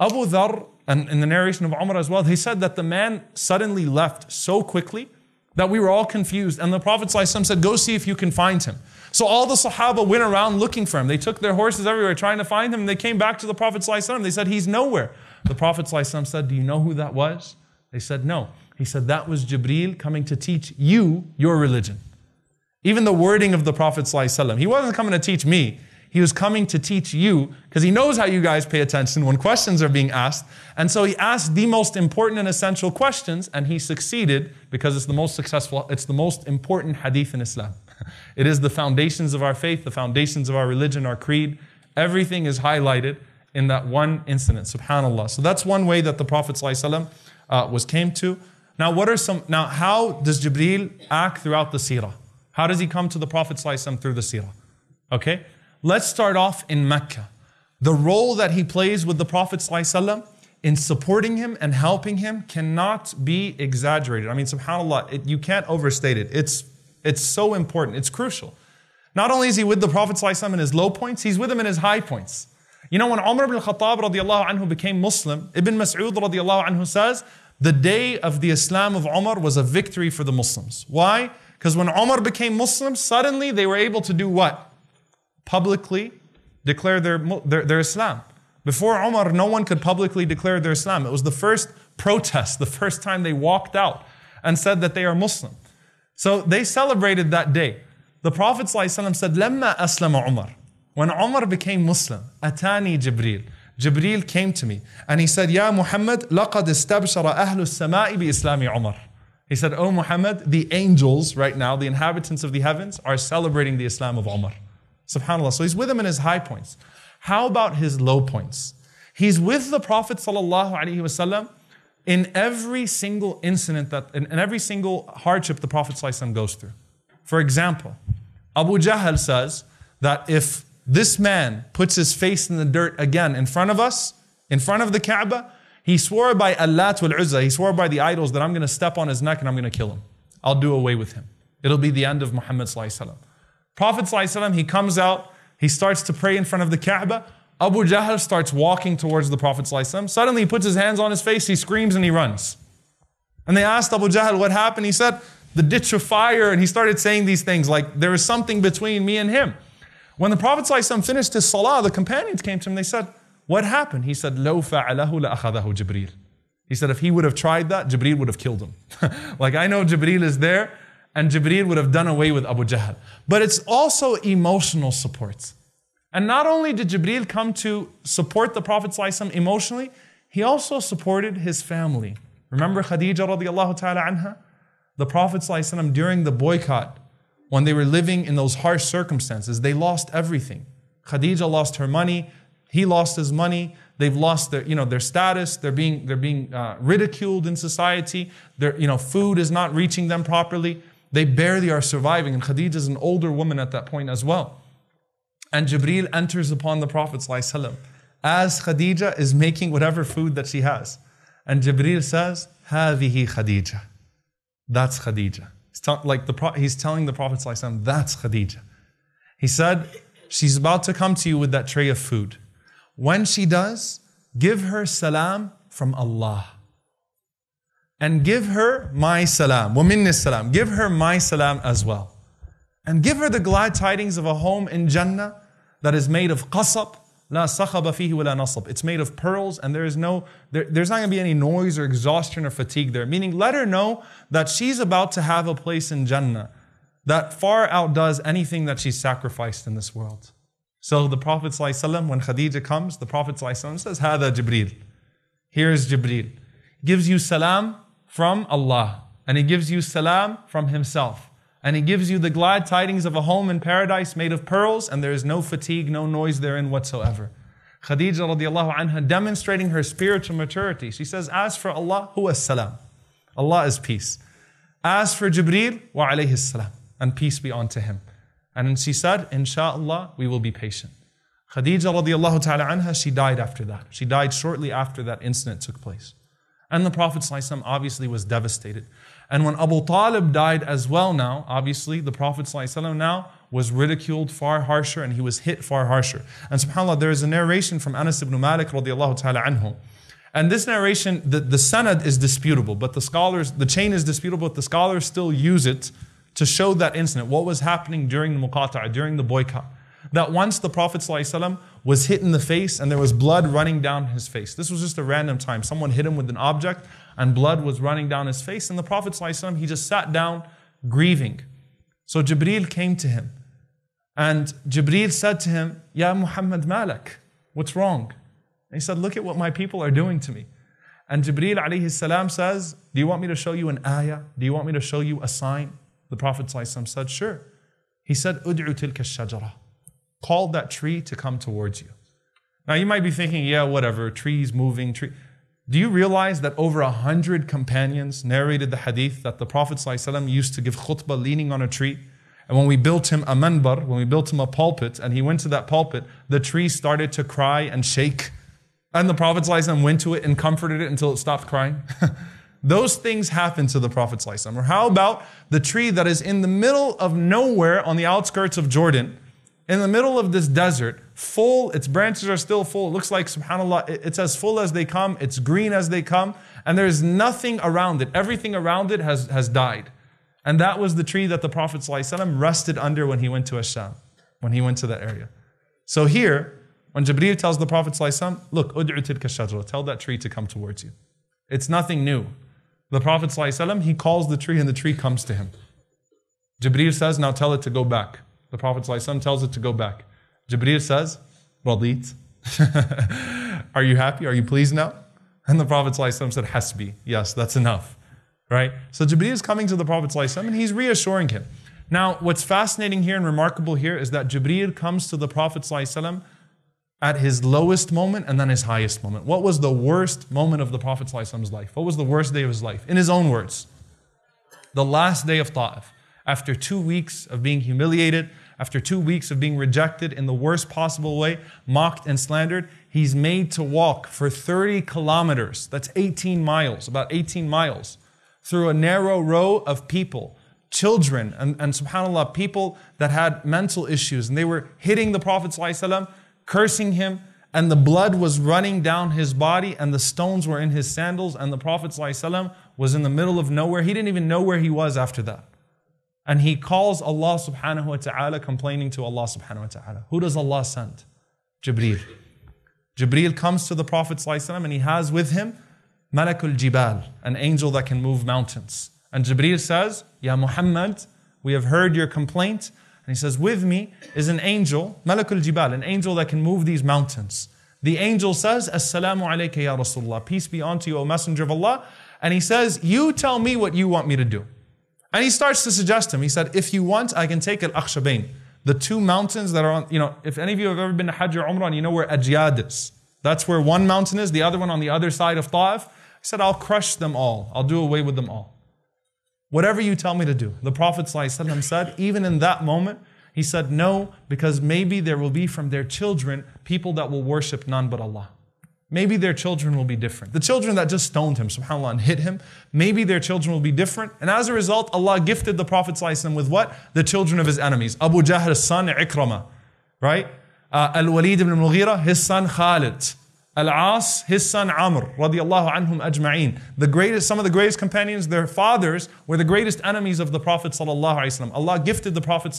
Abu Dar, and in the narration of Umar as well, he said that the man suddenly left so quickly that we were all confused. And the Prophet ﷺ said, Go see if you can find him. So all the Sahaba went around looking for him. They took their horses everywhere trying to find him. And they came back to the Prophet ﷺ. They said, He's nowhere. The Prophet ﷺ said, Do you know who that was? They said, No. He said, That was Jibril coming to teach you your religion. Even the wording of the Prophet ﷺ. He wasn't coming to teach me. He was coming to teach you because he knows how you guys pay attention when questions are being asked. And so he asked the most important and essential questions, and he succeeded because it's the most successful, it's the most important hadith in Islam. [laughs] it is the foundations of our faith, the foundations of our religion, our creed. Everything is highlighted in that one incident, subhanAllah. So that's one way that the Prophet ﷺ, uh, was came to. Now, what are some now how does Jibril act throughout the seerah? How does he come to the Prophet ﷺ through the seerah? Okay? Let's start off in Mecca. The role that he plays with the Prophet ﷺ in supporting him and helping him cannot be exaggerated. I mean, subhanAllah, it, you can't overstate it. It's it's so important, it's crucial. Not only is he with the Prophet ﷺ in his low points, he's with him in his high points. You know, when Umar ibn Khattab anhu became Muslim, Ibn Mas'ud radiallahu anhu says, the day of the Islam of Umar was a victory for the Muslims. Why? Because when Umar became Muslim, suddenly they were able to do what? Publicly declare their, their, their Islam. Before Umar, no one could publicly declare their Islam. It was the first protest, the first time they walked out and said that they are Muslim. So they celebrated that day. The Prophet ﷺ said, Lamma aslama Umar. When Umar became Muslim, Atani Jibril. Jibril came to me and he said, Ya Muhammad, laqad istabshara ahlu samai bi islami Umar. He said, Oh Muhammad, the angels right now, the inhabitants of the heavens, are celebrating the Islam of Umar. SubhanAllah. So he's with him in his high points. How about his low points? He's with the Prophet sallallahu alaihi wasallam in every single incident that, in, in every single hardship the Prophet ﷺ goes through. For example, Abu Jahl says that if this man puts his face in the dirt again in front of us, in front of the Kaaba, he swore by Allah al Uzza, he swore by the idols that I'm going to step on his neck and I'm going to kill him. I'll do away with him. It'll be the end of Muhammad. Prophet, he comes out, he starts to pray in front of the Kaaba. Abu Jahl starts walking towards the Prophet. Suddenly he puts his hands on his face, he screams, and he runs. And they asked Abu Jahl what happened. He said, The ditch of fire. And he started saying these things like, There is something between me and him. When the Prophet finished his salah, the companions came to him. They said, What happened? He said, لَوْ فَعَلَهُ akhadahu Jibreel. He said, If he would have tried that, Jibreel would have killed him. [laughs] like, I know Jibreel is there, and Jibreel would have done away with Abu Jahl. But it's also emotional supports." And not only did Jibril come to support the Prophet ﷺ emotionally, he also supported his family. Remember Khadija radiallahu ta'ala anha? The Prophet ﷺ during the boycott, when they were living in those harsh circumstances, they lost everything. Khadija lost her money, he lost his money, they've lost their, you know, their status, they're being, they're being uh, ridiculed in society, their you know, food is not reaching them properly, they barely are surviving. And Khadija is an older woman at that point as well. And Jibril enters upon the Prophet as Khadija is making whatever food that she has. And Jibril says, هذه Khadija. That's Khadija. like the, he's telling the Prophet that's Khadija. He said, she's about to come to you with that tray of food. When she does, give her salam from Allah. And give her my salam. وَمِنِّ salam. Give her my salam as well. And give her the glad tidings of a home in Jannah that is made of qasab, la sakhaba fihi wa la nasab. It's made of pearls and there is no, there, there's not going to be any noise or exhaustion or fatigue there. Meaning, let her know that she's about to have a place in Jannah that far outdoes anything that she's sacrificed in this world. So the Prophet ﷺ, when Khadija comes, the Prophet ﷺ says, Hada Jibreel. Here's Jibreel. Gives you salam from Allah. And he gives you salam from himself and he gives you the glad tidings of a home in paradise made of pearls, and there is no fatigue, no noise therein whatsoever. Khadija radiallahu anha demonstrating her spiritual maturity. She says, As for Allah, huwa salam. Allah is peace. As for Jibreel, wa alayhi salam. And peace be unto him. And she said, Inshallah, we will be patient. Khadija radiallahu ta'ala anha, she died after that. She died shortly after that incident took place. And the Prophet ﷺ obviously was devastated. And when Abu Talib died as well, now, obviously, the Prophet ﷺ now was ridiculed far harsher and he was hit far harsher. And subhanAllah, there is a narration from Anas ibn Malik radiallahu ta'ala anhu. And this narration, the, the sanad is disputable, but the scholars, the chain is disputable, but the scholars still use it to show that incident, what was happening during the muqata'a, during the boycott. That once the Prophet ﷺ was hit in the face and there was blood running down his face. This was just a random time. Someone hit him with an object and blood was running down his face. And the Prophet, ﷺ, he just sat down grieving. So Jibreel came to him and Jibreel said to him, Ya Muhammad Malak, what's wrong? And he said, Look at what my people are doing to me. And Jibreel alayhi salam says, Do you want me to show you an ayah? Do you want me to show you a sign? The Prophet ﷺ said, Sure. He said, Ud'u tilka shajara called that tree to come towards you. Now, you might be thinking, yeah, whatever, trees moving, tree. Do you realize that over a hundred companions narrated the hadith that the Prophet ﷺ used to give khutbah leaning on a tree? And when we built him a manbar, when we built him a pulpit, and he went to that pulpit, the tree started to cry and shake. And the Prophet ﷺ went to it and comforted it until it stopped crying. [laughs] Those things happen to the Prophet ﷺ. Or how about the tree that is in the middle of nowhere on the outskirts of Jordan? in the middle of this desert, full, its branches are still full. It looks like, subhanAllah, it's as full as they come, it's green as they come, and there's nothing around it. Everything around it has, has died. And that was the tree that the Prophet ﷺ rested under when he went to Asham, when he went to that area. So here, when Jibreel tells the Prophet ﷺ, look, ud'u tell that tree to come towards you. It's nothing new. The Prophet ﷺ, he calls the tree and the tree comes to him. Jibreel says, now tell it to go back. The Prophet ﷺ tells it to go back. Jibreel says, Radit. [laughs] Are you happy? Are you pleased now? And the Prophet ﷺ said, Hasbi. Yes, that's enough. Right? So Jibreel is coming to the Prophet ﷺ and he's reassuring him. Now, what's fascinating here and remarkable here is that Jibreel comes to the Prophet ﷺ at his lowest moment and then his highest moment. What was the worst moment of the Prophet ﷺ's life? What was the worst day of his life? In his own words, the last day of Ta'if, after two weeks of being humiliated, after two weeks of being rejected in the worst possible way, mocked and slandered, he's made to walk for 30 kilometers. That's 18 miles, about 18 miles, through a narrow row of people, children, and, and subhanAllah, people that had mental issues. And they were hitting the Prophet, ﷺ, cursing him, and the blood was running down his body, and the stones were in his sandals, and the Prophet ﷺ was in the middle of nowhere. He didn't even know where he was after that. And he calls Allah subhanahu wa ta'ala, complaining to Allah subhanahu wa ta'ala. Who does Allah send? Jibreel. Jibreel comes to the Prophet ﷺ and he has with him Malakul Jibal, an angel that can move mountains. And Jibreel says, Ya Muhammad, we have heard your complaint. And he says, With me is an angel, Malakul Jibal, an angel that can move these mountains. The angel says, Assalamu alayka ya Rasulullah, peace be unto you, O Messenger of Allah. And he says, You tell me what you want me to do. And he starts to suggest him, he said, if you want, I can take Al-Akhshabain, the two mountains that are on, you know, if any of you have ever been to Hajj or Umrah you know where Ajyad is, that's where one mountain is, the other one on the other side of Ta'if. He said, I'll crush them all. I'll do away with them all. Whatever you tell me to do. The Prophet ﷺ said, even in that moment, he said, no, because maybe there will be from their children people that will worship none but Allah. Maybe their children will be different. The children that just stoned him, subhanAllah, and hit him, maybe their children will be different. And as a result, Allah gifted the Prophet ﷺ with what? The children of his enemies. Abu Jahl's son, Ikramah, right? Uh, Al-Walid ibn Mughira, his son, Khalid. Al-As, his son Amr, radiallahu anhum ajma'een. The greatest, some of the greatest companions, their fathers, were the greatest enemies of the Prophet Allah gifted the Prophet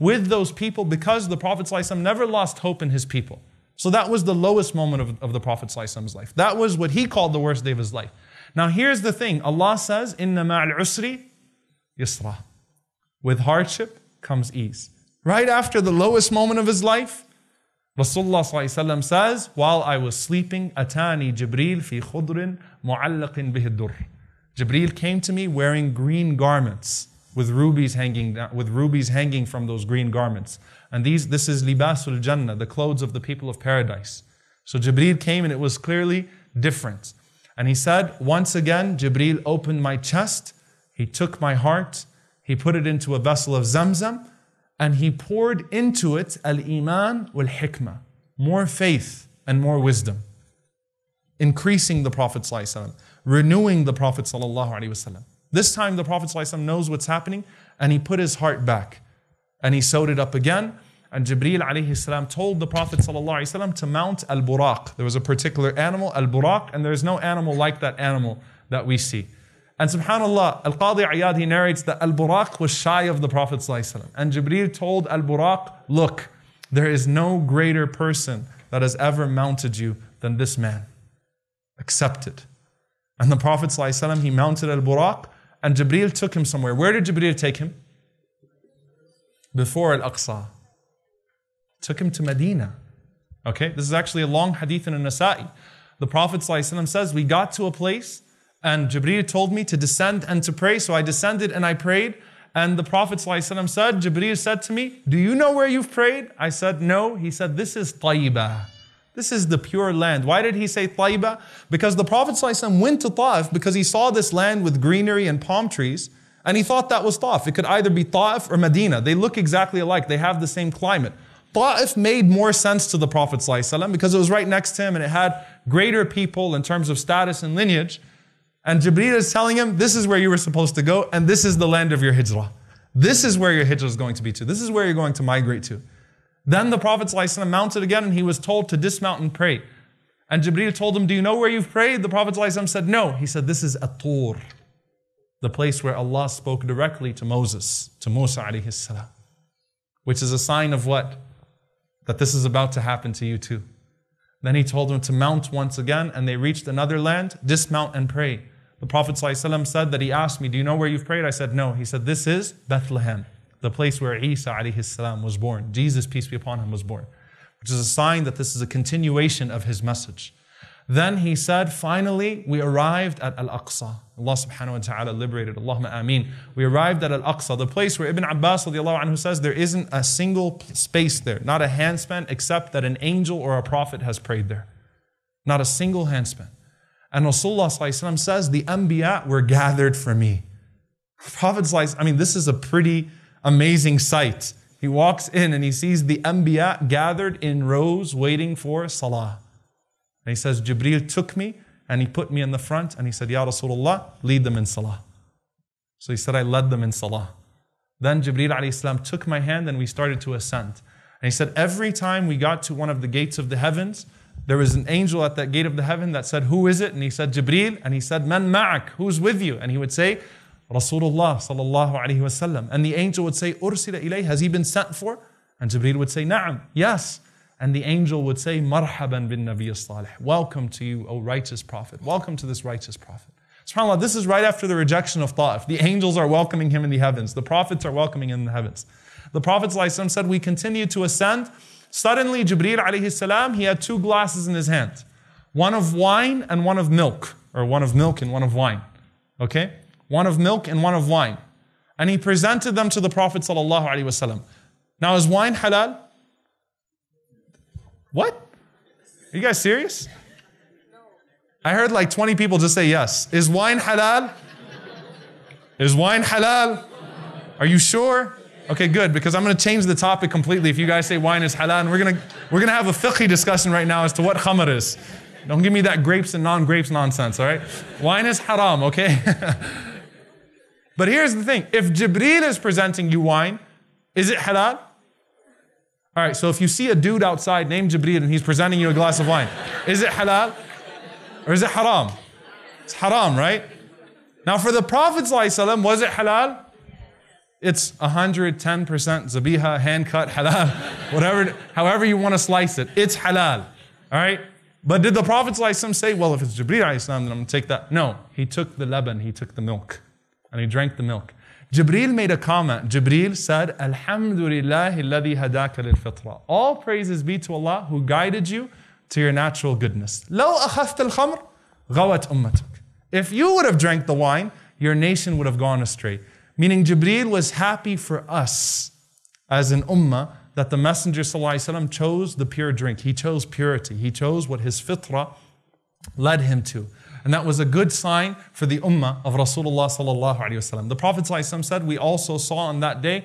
with those people because the Prophet never lost hope in his people. So that was the lowest moment of, of the Prophet's life. That was what he called the worst day of his life. Now here's the thing Allah says, Inna ma'al usri yusra. With hardship comes ease. Right after the lowest moment of his life, Rasulullah says, While I was sleeping, Atani Jibril fi khudrin mu'allaqin bihidur. Jibril came to me wearing green garments with rubies hanging, with rubies hanging from those green garments. And these, this is libasul jannah, the clothes of the people of paradise. So Jibreel came and it was clearly different. And he said, Once again, Jibreel opened my chest, he took my heart, he put it into a vessel of Zamzam, and he poured into it al iman wal hikmah, more faith and more wisdom, increasing the Prophet, ﷺ, renewing the Prophet. ﷺ. This time, the Prophet ﷺ knows what's happening, and he put his heart back and he sewed it up again and Jibril alayhi salam told the Prophet وسلم, to mount al buraq. There was a particular animal, al buraq, and there is no animal like that animal that we see. And subhanAllah, Al Qadi Ayad he narrates that Al Buraq was shy of the Prophet. وسلم. And Jibril told Al Buraq, Look, there is no greater person that has ever mounted you than this man. Accept it. And the Prophet وسلم he mounted Al Buraq and Jibril took him somewhere. Where did Jibril take him? Before Al Aqsa took him to Medina. Okay, this is actually a long hadith in Nasa'i. The Prophet ﷺ says, We got to a place and Jibreel told me to descend and to pray. So I descended and I prayed. And the Prophet ﷺ said, Jibreel said to me, Do you know where you've prayed? I said, No. He said, This is Ta'iba. This is the pure land. Why did he say Ta'iba? Because the Prophet ﷺ went to Ta'if because he saw this land with greenery and palm trees. And he thought that was Ta'if. It could either be Ta'if or Medina. They look exactly alike, they have the same climate. Ta'if made more sense to the Prophet ﷺ because it was right next to him and it had greater people in terms of status and lineage. And Jibreel is telling him, this is where you were supposed to go and this is the land of your hijrah. This is where your hijrah is going to be to. This is where you're going to migrate to. Then the Prophet ﷺ mounted again and he was told to dismount and pray. And Jibreel told him, do you know where you've prayed? The Prophet ﷺ said, no. He said, this is At-Tur, the place where Allah spoke directly to Moses, to Musa ﷺ, which is a sign of what? that this is about to happen to you too. Then he told them to mount once again, and they reached another land, dismount and pray. The Prophet ﷺ said that he asked me, Do you know where you've prayed? I said, No. He said, This is Bethlehem, the place where Isa was born. Jesus, peace be upon him, was born, which is a sign that this is a continuation of his message. Then he said, finally, we arrived at Al Aqsa. Allah subhanahu wa ta'ala liberated. Allahumma ameen. We arrived at Al Aqsa, the place where Ibn Abbas anhu says there isn't a single space there, not a handspan, except that an angel or a prophet has prayed there. Not a single handspan. And Rasulullah says, The Anbiya were gathered for me. Prophet, I mean, this is a pretty amazing sight. He walks in and he sees the Anbiya gathered in rows waiting for Salah. And he says, Jibreel took me and he put me in the front and he said, Ya Rasulullah, lead them in salah. So he said, I led them in salah. Then Jibreel السلام, took my hand and we started to ascend. And he said, Every time we got to one of the gates of the heavens, there was an angel at that gate of the heaven that said, Who is it? And he said, Jibreel. And he said, Man ma'ak, who's with you? And he would say, Rasulullah sallallahu alayhi wasallam. And the angel would say, Ursila ilay, has he been sent for? And Jibreel would say, Na'am, yes. And the angel would say, Marhaban bin Nabi Salih. Welcome to you, O righteous prophet. Welcome to this righteous prophet. SubhanAllah, this is right after the rejection of Ta'if. The angels are welcoming him in the heavens. The prophets are welcoming him in the heavens. The Prophet said, We continue to ascend. Suddenly, Jibreel alayhi salam, he had two glasses in his hand one of wine and one of milk, or one of milk and one of wine. Okay? One of milk and one of wine. And he presented them to the Prophet. Now, is wine halal? What? Are you guys serious? I heard like 20 people just say yes. Is wine halal? Is wine halal? Are you sure? Okay, good, because I'm going to change the topic completely. If you guys say wine is halal, we're going to we're going to have a fiqhi discussion right now as to what khamr is. Don't give me that grapes and non-grapes nonsense, all right? Wine is haram, okay? [laughs] but here's the thing. If Jibril is presenting you wine, is it halal? All right, so if you see a dude outside named Jibreel and he's presenting you a glass of wine, is it halal or is it haram? It's haram, right? Now, for the Prophet, was it halal? It's 110% zabiha, hand cut, halal, [laughs] whatever, however you want to slice it. It's halal, all right? But did the Prophet say, well, if it's Jibreel, then I'm going to take that? No, he took the leban, he took the milk, and he drank the milk. Jibril made a comment. Jibril said, Alhamdulillah, All praises be to Allah who guided you to your natural goodness. لو أخذت الخمر غوت أمتك. If you would have drank the wine, your nation would have gone astray. Meaning Jibril was happy for us as an ummah that the Messenger ﷺ chose the pure drink. He chose purity. He chose what his fitrah led him to. And that was a good sign for the ummah of Rasulullah sallallahu wasallam. The Prophet said, we also saw on that day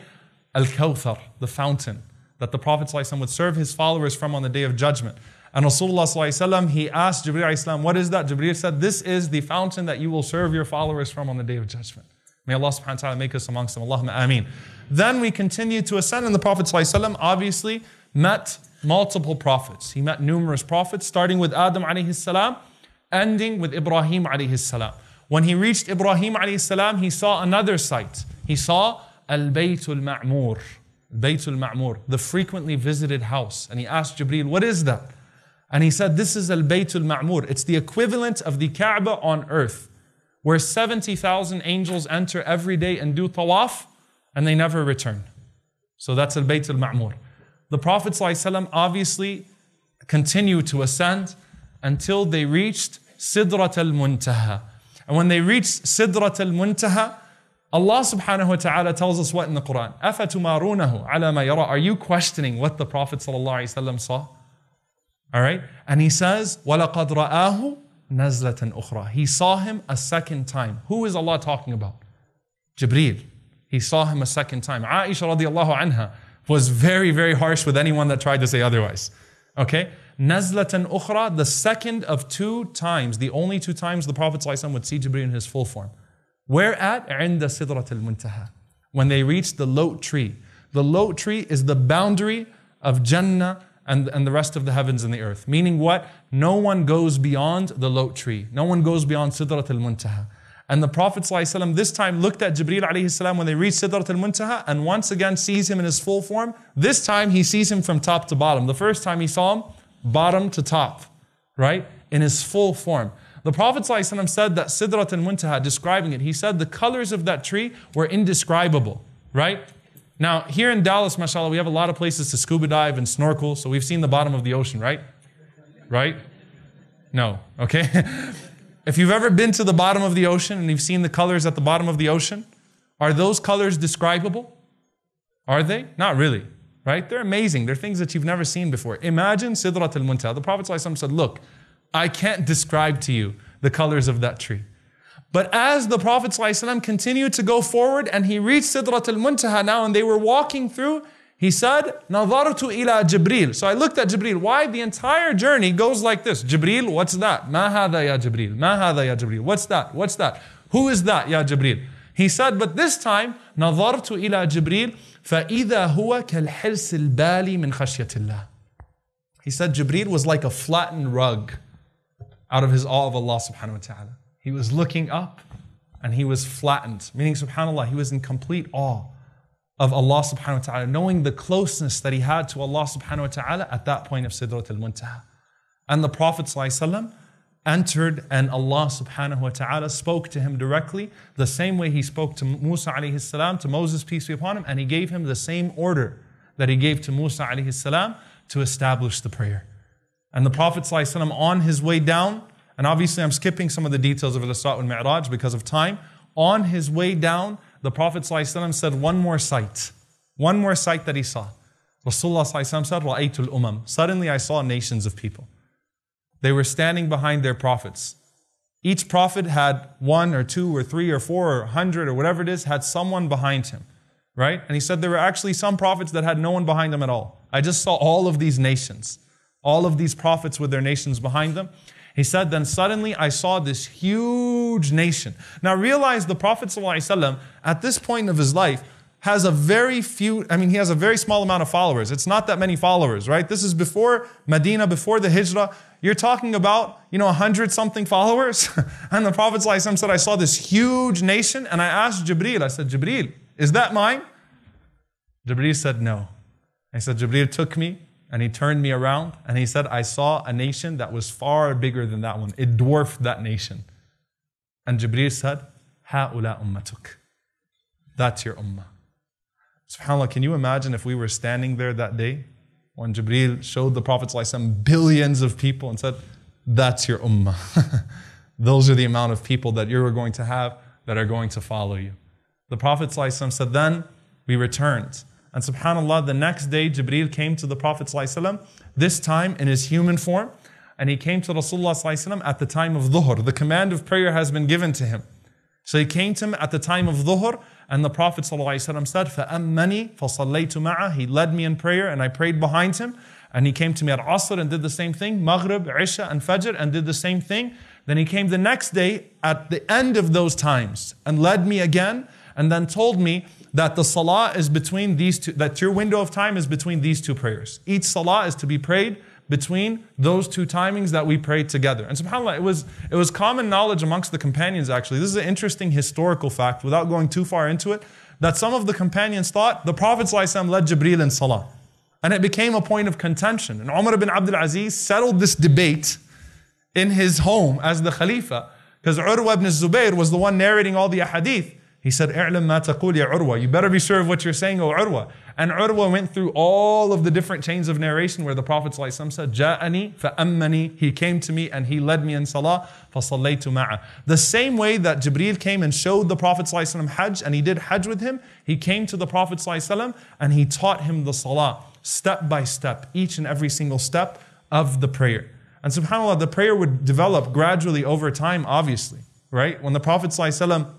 Al-Kawthar, the fountain, that the Prophet would serve his followers from on the day of judgment. And Rasulullah he asked Jibreel what is that? Jibreel said, this is the fountain that you will serve your followers from on the day of judgment. May Allah subhanahu wa ta'ala make us amongst them. Allahumma ameen. Then we continue to ascend and the Prophet obviously met multiple prophets. He met numerous prophets starting with Adam alayhi salam ending with Ibrahim alayhi salam. When he reached Ibrahim alayhi salam, he saw another site. He saw Al Baytul Ma'mur, Baytul Ma'mur, the frequently visited house. And he asked Jibril, What is that? And he said, This is Al Baytul Ma'mur. It's the equivalent of the Kaaba on earth, where 70,000 angels enter every day and do tawaf, and they never return. So that's Al Baytul Ma'mur. The Prophet ﷺ obviously continued to ascend until they reached Sidrat al Muntaha. And when they reached Sidrat al Muntaha, Allah subhanahu wa ta'ala tells us what in the Quran? أَفَتُمَارُونَهُ عَلَى مَا يَرَى Are you questioning what the Prophet ﷺ saw? Alright? And he says, وَلَقَدْ رَآهُ نَزْلَةً أُخْرَى He saw him a second time. Who is Allah talking about? Jibreel. He saw him a second time. Aisha radiallahu anha was very, very harsh with anyone that tried to say otherwise. Okay? Nazlatan ukhra, the second of two times, the only two times the Prophet ﷺ would see Jibreel in his full form. Where at? عند سدرة المنتهى. When they reached the lot tree. The lot tree is the boundary of Jannah and, and the rest of the heavens and the earth. Meaning what? No one goes beyond the lot tree. No one goes beyond Sidrat al-Muntaha. And the Prophet ﷺ this time looked at Jibril alayhi when they reached Sidrat al-Muntaha and once again sees him in his full form. This time he sees him from top to bottom. The first time he saw him bottom to top, right? In his full form. The Prophet ﷺ said that Sidrat and Muntaha, describing it, he said the colors of that tree were indescribable, right? Now, here in Dallas, mashallah, we have a lot of places to scuba dive and snorkel, so we've seen the bottom of the ocean, right? Right? No, okay? [laughs] if you've ever been to the bottom of the ocean and you've seen the colors at the bottom of the ocean, are those colors describable? Are they? Not really right? They're amazing. They're things that you've never seen before. Imagine Sidrat al Muntaha. The Prophet ﷺ said, Look, I can't describe to you the colors of that tree. But as the Prophet ﷺ continued to go forward and he reached Sidrat al Muntaha now and they were walking through, he said, Nadartu ila Jibril. So I looked at Jibril. Why? The entire journey goes like this Jibril, what's that? Ma hadha ya Jibril. Ma hadha ya Jibril. What's that? What's that? Who is that, ya Jibril? He said, but this time, نظرت إلى جبريل فإذا هو كالحلس البالي من خشية الله. He said Jibreel was like a flattened rug out of his awe of Allah subhanahu wa ta'ala. He was looking up and he was flattened, meaning subhanAllah, he was in complete awe of Allah subhanahu wa ta'ala, knowing the closeness that he had to Allah subhanahu wa ta'ala at that point of Sidrat al-Muntaha. And the Prophet sallallahu entered and Allah subhanahu wa ta'ala spoke to him directly, the same way he spoke to Musa alayhi salam, to Moses, peace be upon him, and he gave him the same order that he gave to Musa alayhi salam to establish the prayer. And the Prophet ﷺ on his way down, and obviously I'm skipping some of the details of Al-Isra wal Mi'raj because of time, on his way down, the Prophet ﷺ said one more sight, one more sight that he saw. Rasulullah said, Ra'aytul umam. Suddenly I saw nations of people. They were standing behind their prophets. Each prophet had one or two or three or four or hundred or whatever it is, had someone behind him, right? And he said there were actually some prophets that had no one behind them at all. I just saw all of these nations, all of these prophets with their nations behind them. He said, then suddenly I saw this huge nation. Now realize the Prophet ﷺ, at this point of his life, has a very few, I mean, he has a very small amount of followers. It's not that many followers, right? This is before Medina, before the Hijrah. You're talking about, you know, 100 something followers. [laughs] and the Prophet said, I saw this huge nation. And I asked Jibreel, I said, Jibreel, is that mine? Jibreel said, No. I said, Jibreel took me and he turned me around and he said, I saw a nation that was far bigger than that one. It dwarfed that nation. And Jibreel said, Ha'ula ummatuk. That's your ummah. SubhanAllah, can you imagine if we were standing there that day when Jibril showed the Prophet ﷺ billions of people and said, That's your ummah. [laughs] Those are the amount of people that you're going to have that are going to follow you. The Prophet ﷺ said, Then we returned. And subhanAllah, the next day Jibril came to the Prophet, ﷺ, this time in his human form, and he came to Rasulullah ﷺ at the time of Dhuhr. The command of prayer has been given to him. So he came to him at the time of Dhuhr, and the Prophet ﷺ said, فَأَمَّنِي فَصَلَّيْتُ مَعَهُ He led me in prayer, and I prayed behind him. And he came to me at Asr and did the same thing, Maghrib, Isha, and Fajr, and did the same thing. Then he came the next day at the end of those times and led me again, and then told me that the salah is between these two, that your window of time is between these two prayers. Each salah is to be prayed between those two timings that we prayed together. And subhanAllah, it was, it was common knowledge amongst the companions actually. This is an interesting historical fact without going too far into it that some of the companions thought the Prophet ﷺ led Jibreel in Salah. And it became a point of contention. And Umar ibn Abdul Aziz settled this debate in his home as the Khalifa because Urwa ibn Zubayr was the one narrating all the ahadith. He said, ma You better be sure of what you're saying, O Urwa." And Urwa went through all of the different chains of narration where the Prophet ﷺ said, "Ja'ani fa'ammani." He came to me and he led me in salah. فَصَلَّيْتُ ma'a. The same way that Jibreel came and showed the Prophet ﷺ Hajj and he did Hajj with him, he came to the Prophet ﷺ and he taught him the salah step by step, each and every single step of the prayer. And subhanAllah, the prayer would develop gradually over time, obviously, right? When the Prophet ﷺ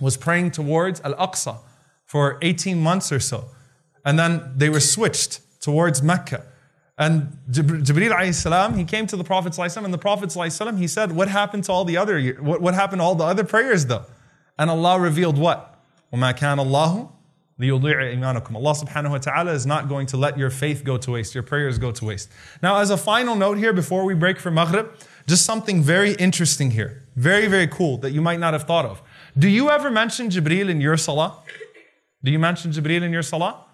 was praying towards Al Aqsa for 18 months or so. And then they were switched towards Mecca. And Jib- Jibril alayhi salam, he came to the Prophet sallam, and the Prophet sallam, he said, what happened to all the other, what, what happened to all the other prayers though? And Allah revealed what? وَمَا كَانَ اللَّهُ لِيُضِيعَ إِيمَانَكُمْ Allah subhanahu wa ta'ala is not going to let your faith go to waste, your prayers go to waste. Now as a final note here before we break for Maghrib, just something very interesting here. Very, very cool that you might not have thought of. Do you ever mention Jibril in your salah? Do you mention Jibril in your salah?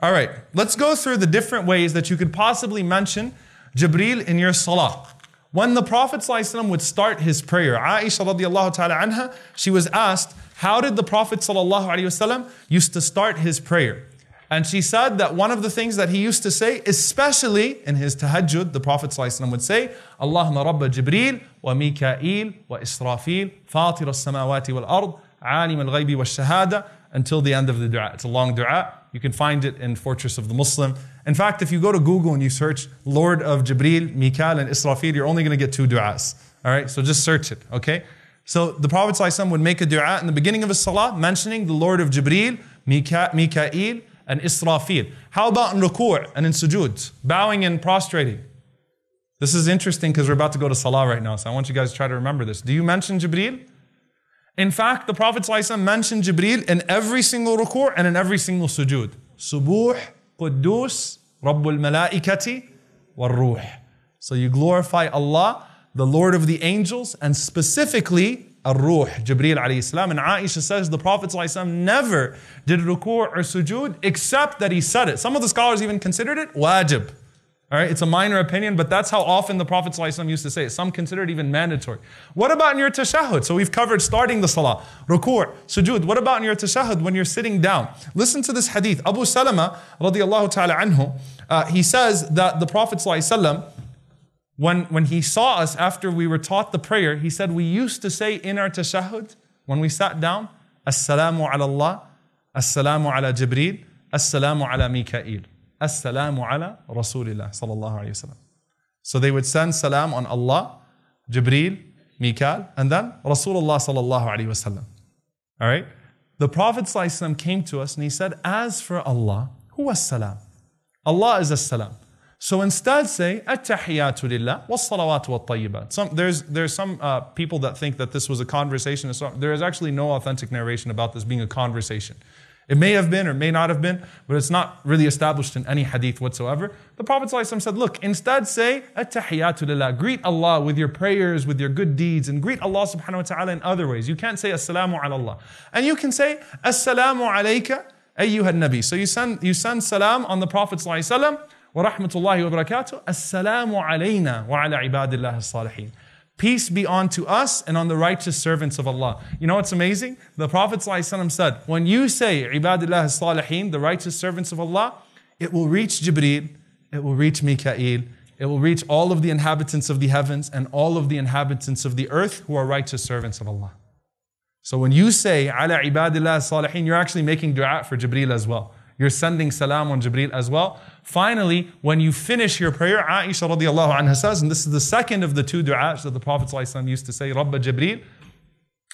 All right, let's go through the different ways that you could possibly mention Jibril in your salah. When the Prophet ﷺ would start his prayer, Aisha radiallahu ta'ala anha, she was asked, how did the Prophet ﷺ used to start his prayer? And she said that one of the things that he used to say, especially in his tahajjud, the Prophet ﷺ would say, Allahumma Rabba Jibreel wa Mika'il wa Israfil, Fatir as-samawati wal-ard, Alim al-ghaybi wa shahada until the end of the dua. It's a long dua. You can find it in Fortress of the Muslim. In fact, if you go to Google and you search Lord of Jibreel, Mikail and Israfil, you're only going to get two du'as. All right, so just search it, okay? So the Prophet ﷺ would make a du'a in the beginning of his salah mentioning the Lord of Jibreel, Mika, Mikail, and Israfil. How about in ruku' and in sujud, bowing and prostrating? This is interesting because we're about to go to salah right now, so I want you guys to try to remember this. Do you mention Jibreel? In fact, the Prophet ﷺ mentioned Jibreel in every single ruku' and in every single sujud. Subuh, Quddus, Rabbul Malaikati, Warruh. So you glorify Allah, the Lord of the angels, and specifically ar جبريل عليه alayhi salam. And Aisha says the Prophet ﷺ never did ركوع or sujood except that he said it. Some of the scholars even considered it wajib. All right, it's a minor opinion, but that's how often the Prophet ﷺ used to say it. Some consider it even mandatory. What about in your tashahud? So we've covered starting the salah, ruku', sujood. What about in your tashahud when you're sitting down? Listen to this hadith. Abu Salama radiallahu ta'ala anhu, uh, he says that the Prophet ﷺ, when, when he saw us after we were taught the prayer, he said, We used to say in our tashahud, when we sat down, Assalamu ala Allah, Assalamu ala Jibreel, Assalamu ala Mika'il, Assalamu ala Rasulillah, sallallahu alayhi wasallam. So they would send salam on Allah, Jibreel, Mikal, and then Rasulullah sallallahu alayhi wasallam. All right? The Prophet sallallahu came to us and he said, As for Allah, who was salam? Allah is as salam. So instead say, Attahiyatu lillah was salawatu wa tayyibat. Some, there's, there's some uh, people that think that this was a conversation. there is actually no authentic narration about this being a conversation. It may have been or may not have been, but it's not really established in any hadith whatsoever. The Prophet said, Look, instead say, Attahiyatu lillah. Greet Allah with your prayers, with your good deeds, and greet Allah subhanahu wa ta'ala in other ways. You can't say, Assalamu ala Allah. And you can say, Assalamu alayka ayyuhan nabi. So you send, you send salam on the Prophet ﷺ ورحمة الله وبركاته السلام علينا وعلى عباد الله الصالحين Peace be on to us and on the righteous servants of Allah. You know what's amazing? The Prophet ﷺ said, when you say salihin, the righteous servants of Allah, it will reach Jibreel, it will reach Mikael, it will reach all of the inhabitants of the heavens and all of the inhabitants of the earth who are righteous servants of Allah. So when you say ala ibadillah salihin, you're actually making dua for Jibreel as well. You're sending salam on Jibreel as well. Finally, when you finish your prayer, Aisha radiallahu anha says, and this is the second of the two du'as that the Prophet ﷺ used to say, Rabba Jibreel.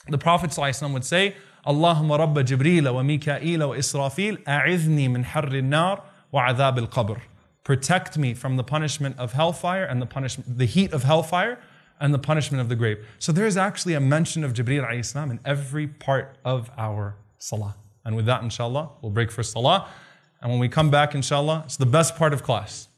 The Prophet would say, اللهم wa جبريل وميكائيل وإسرافيل أعذني nar wa النار al-qabr. Protect me from the punishment of hellfire and the punishment, the heat of hellfire and the punishment of the grave. So there is actually a mention of Jibreel in every part of our salah. And with that, inshallah, we'll break for salah. And when we come back, inshallah, it's the best part of class.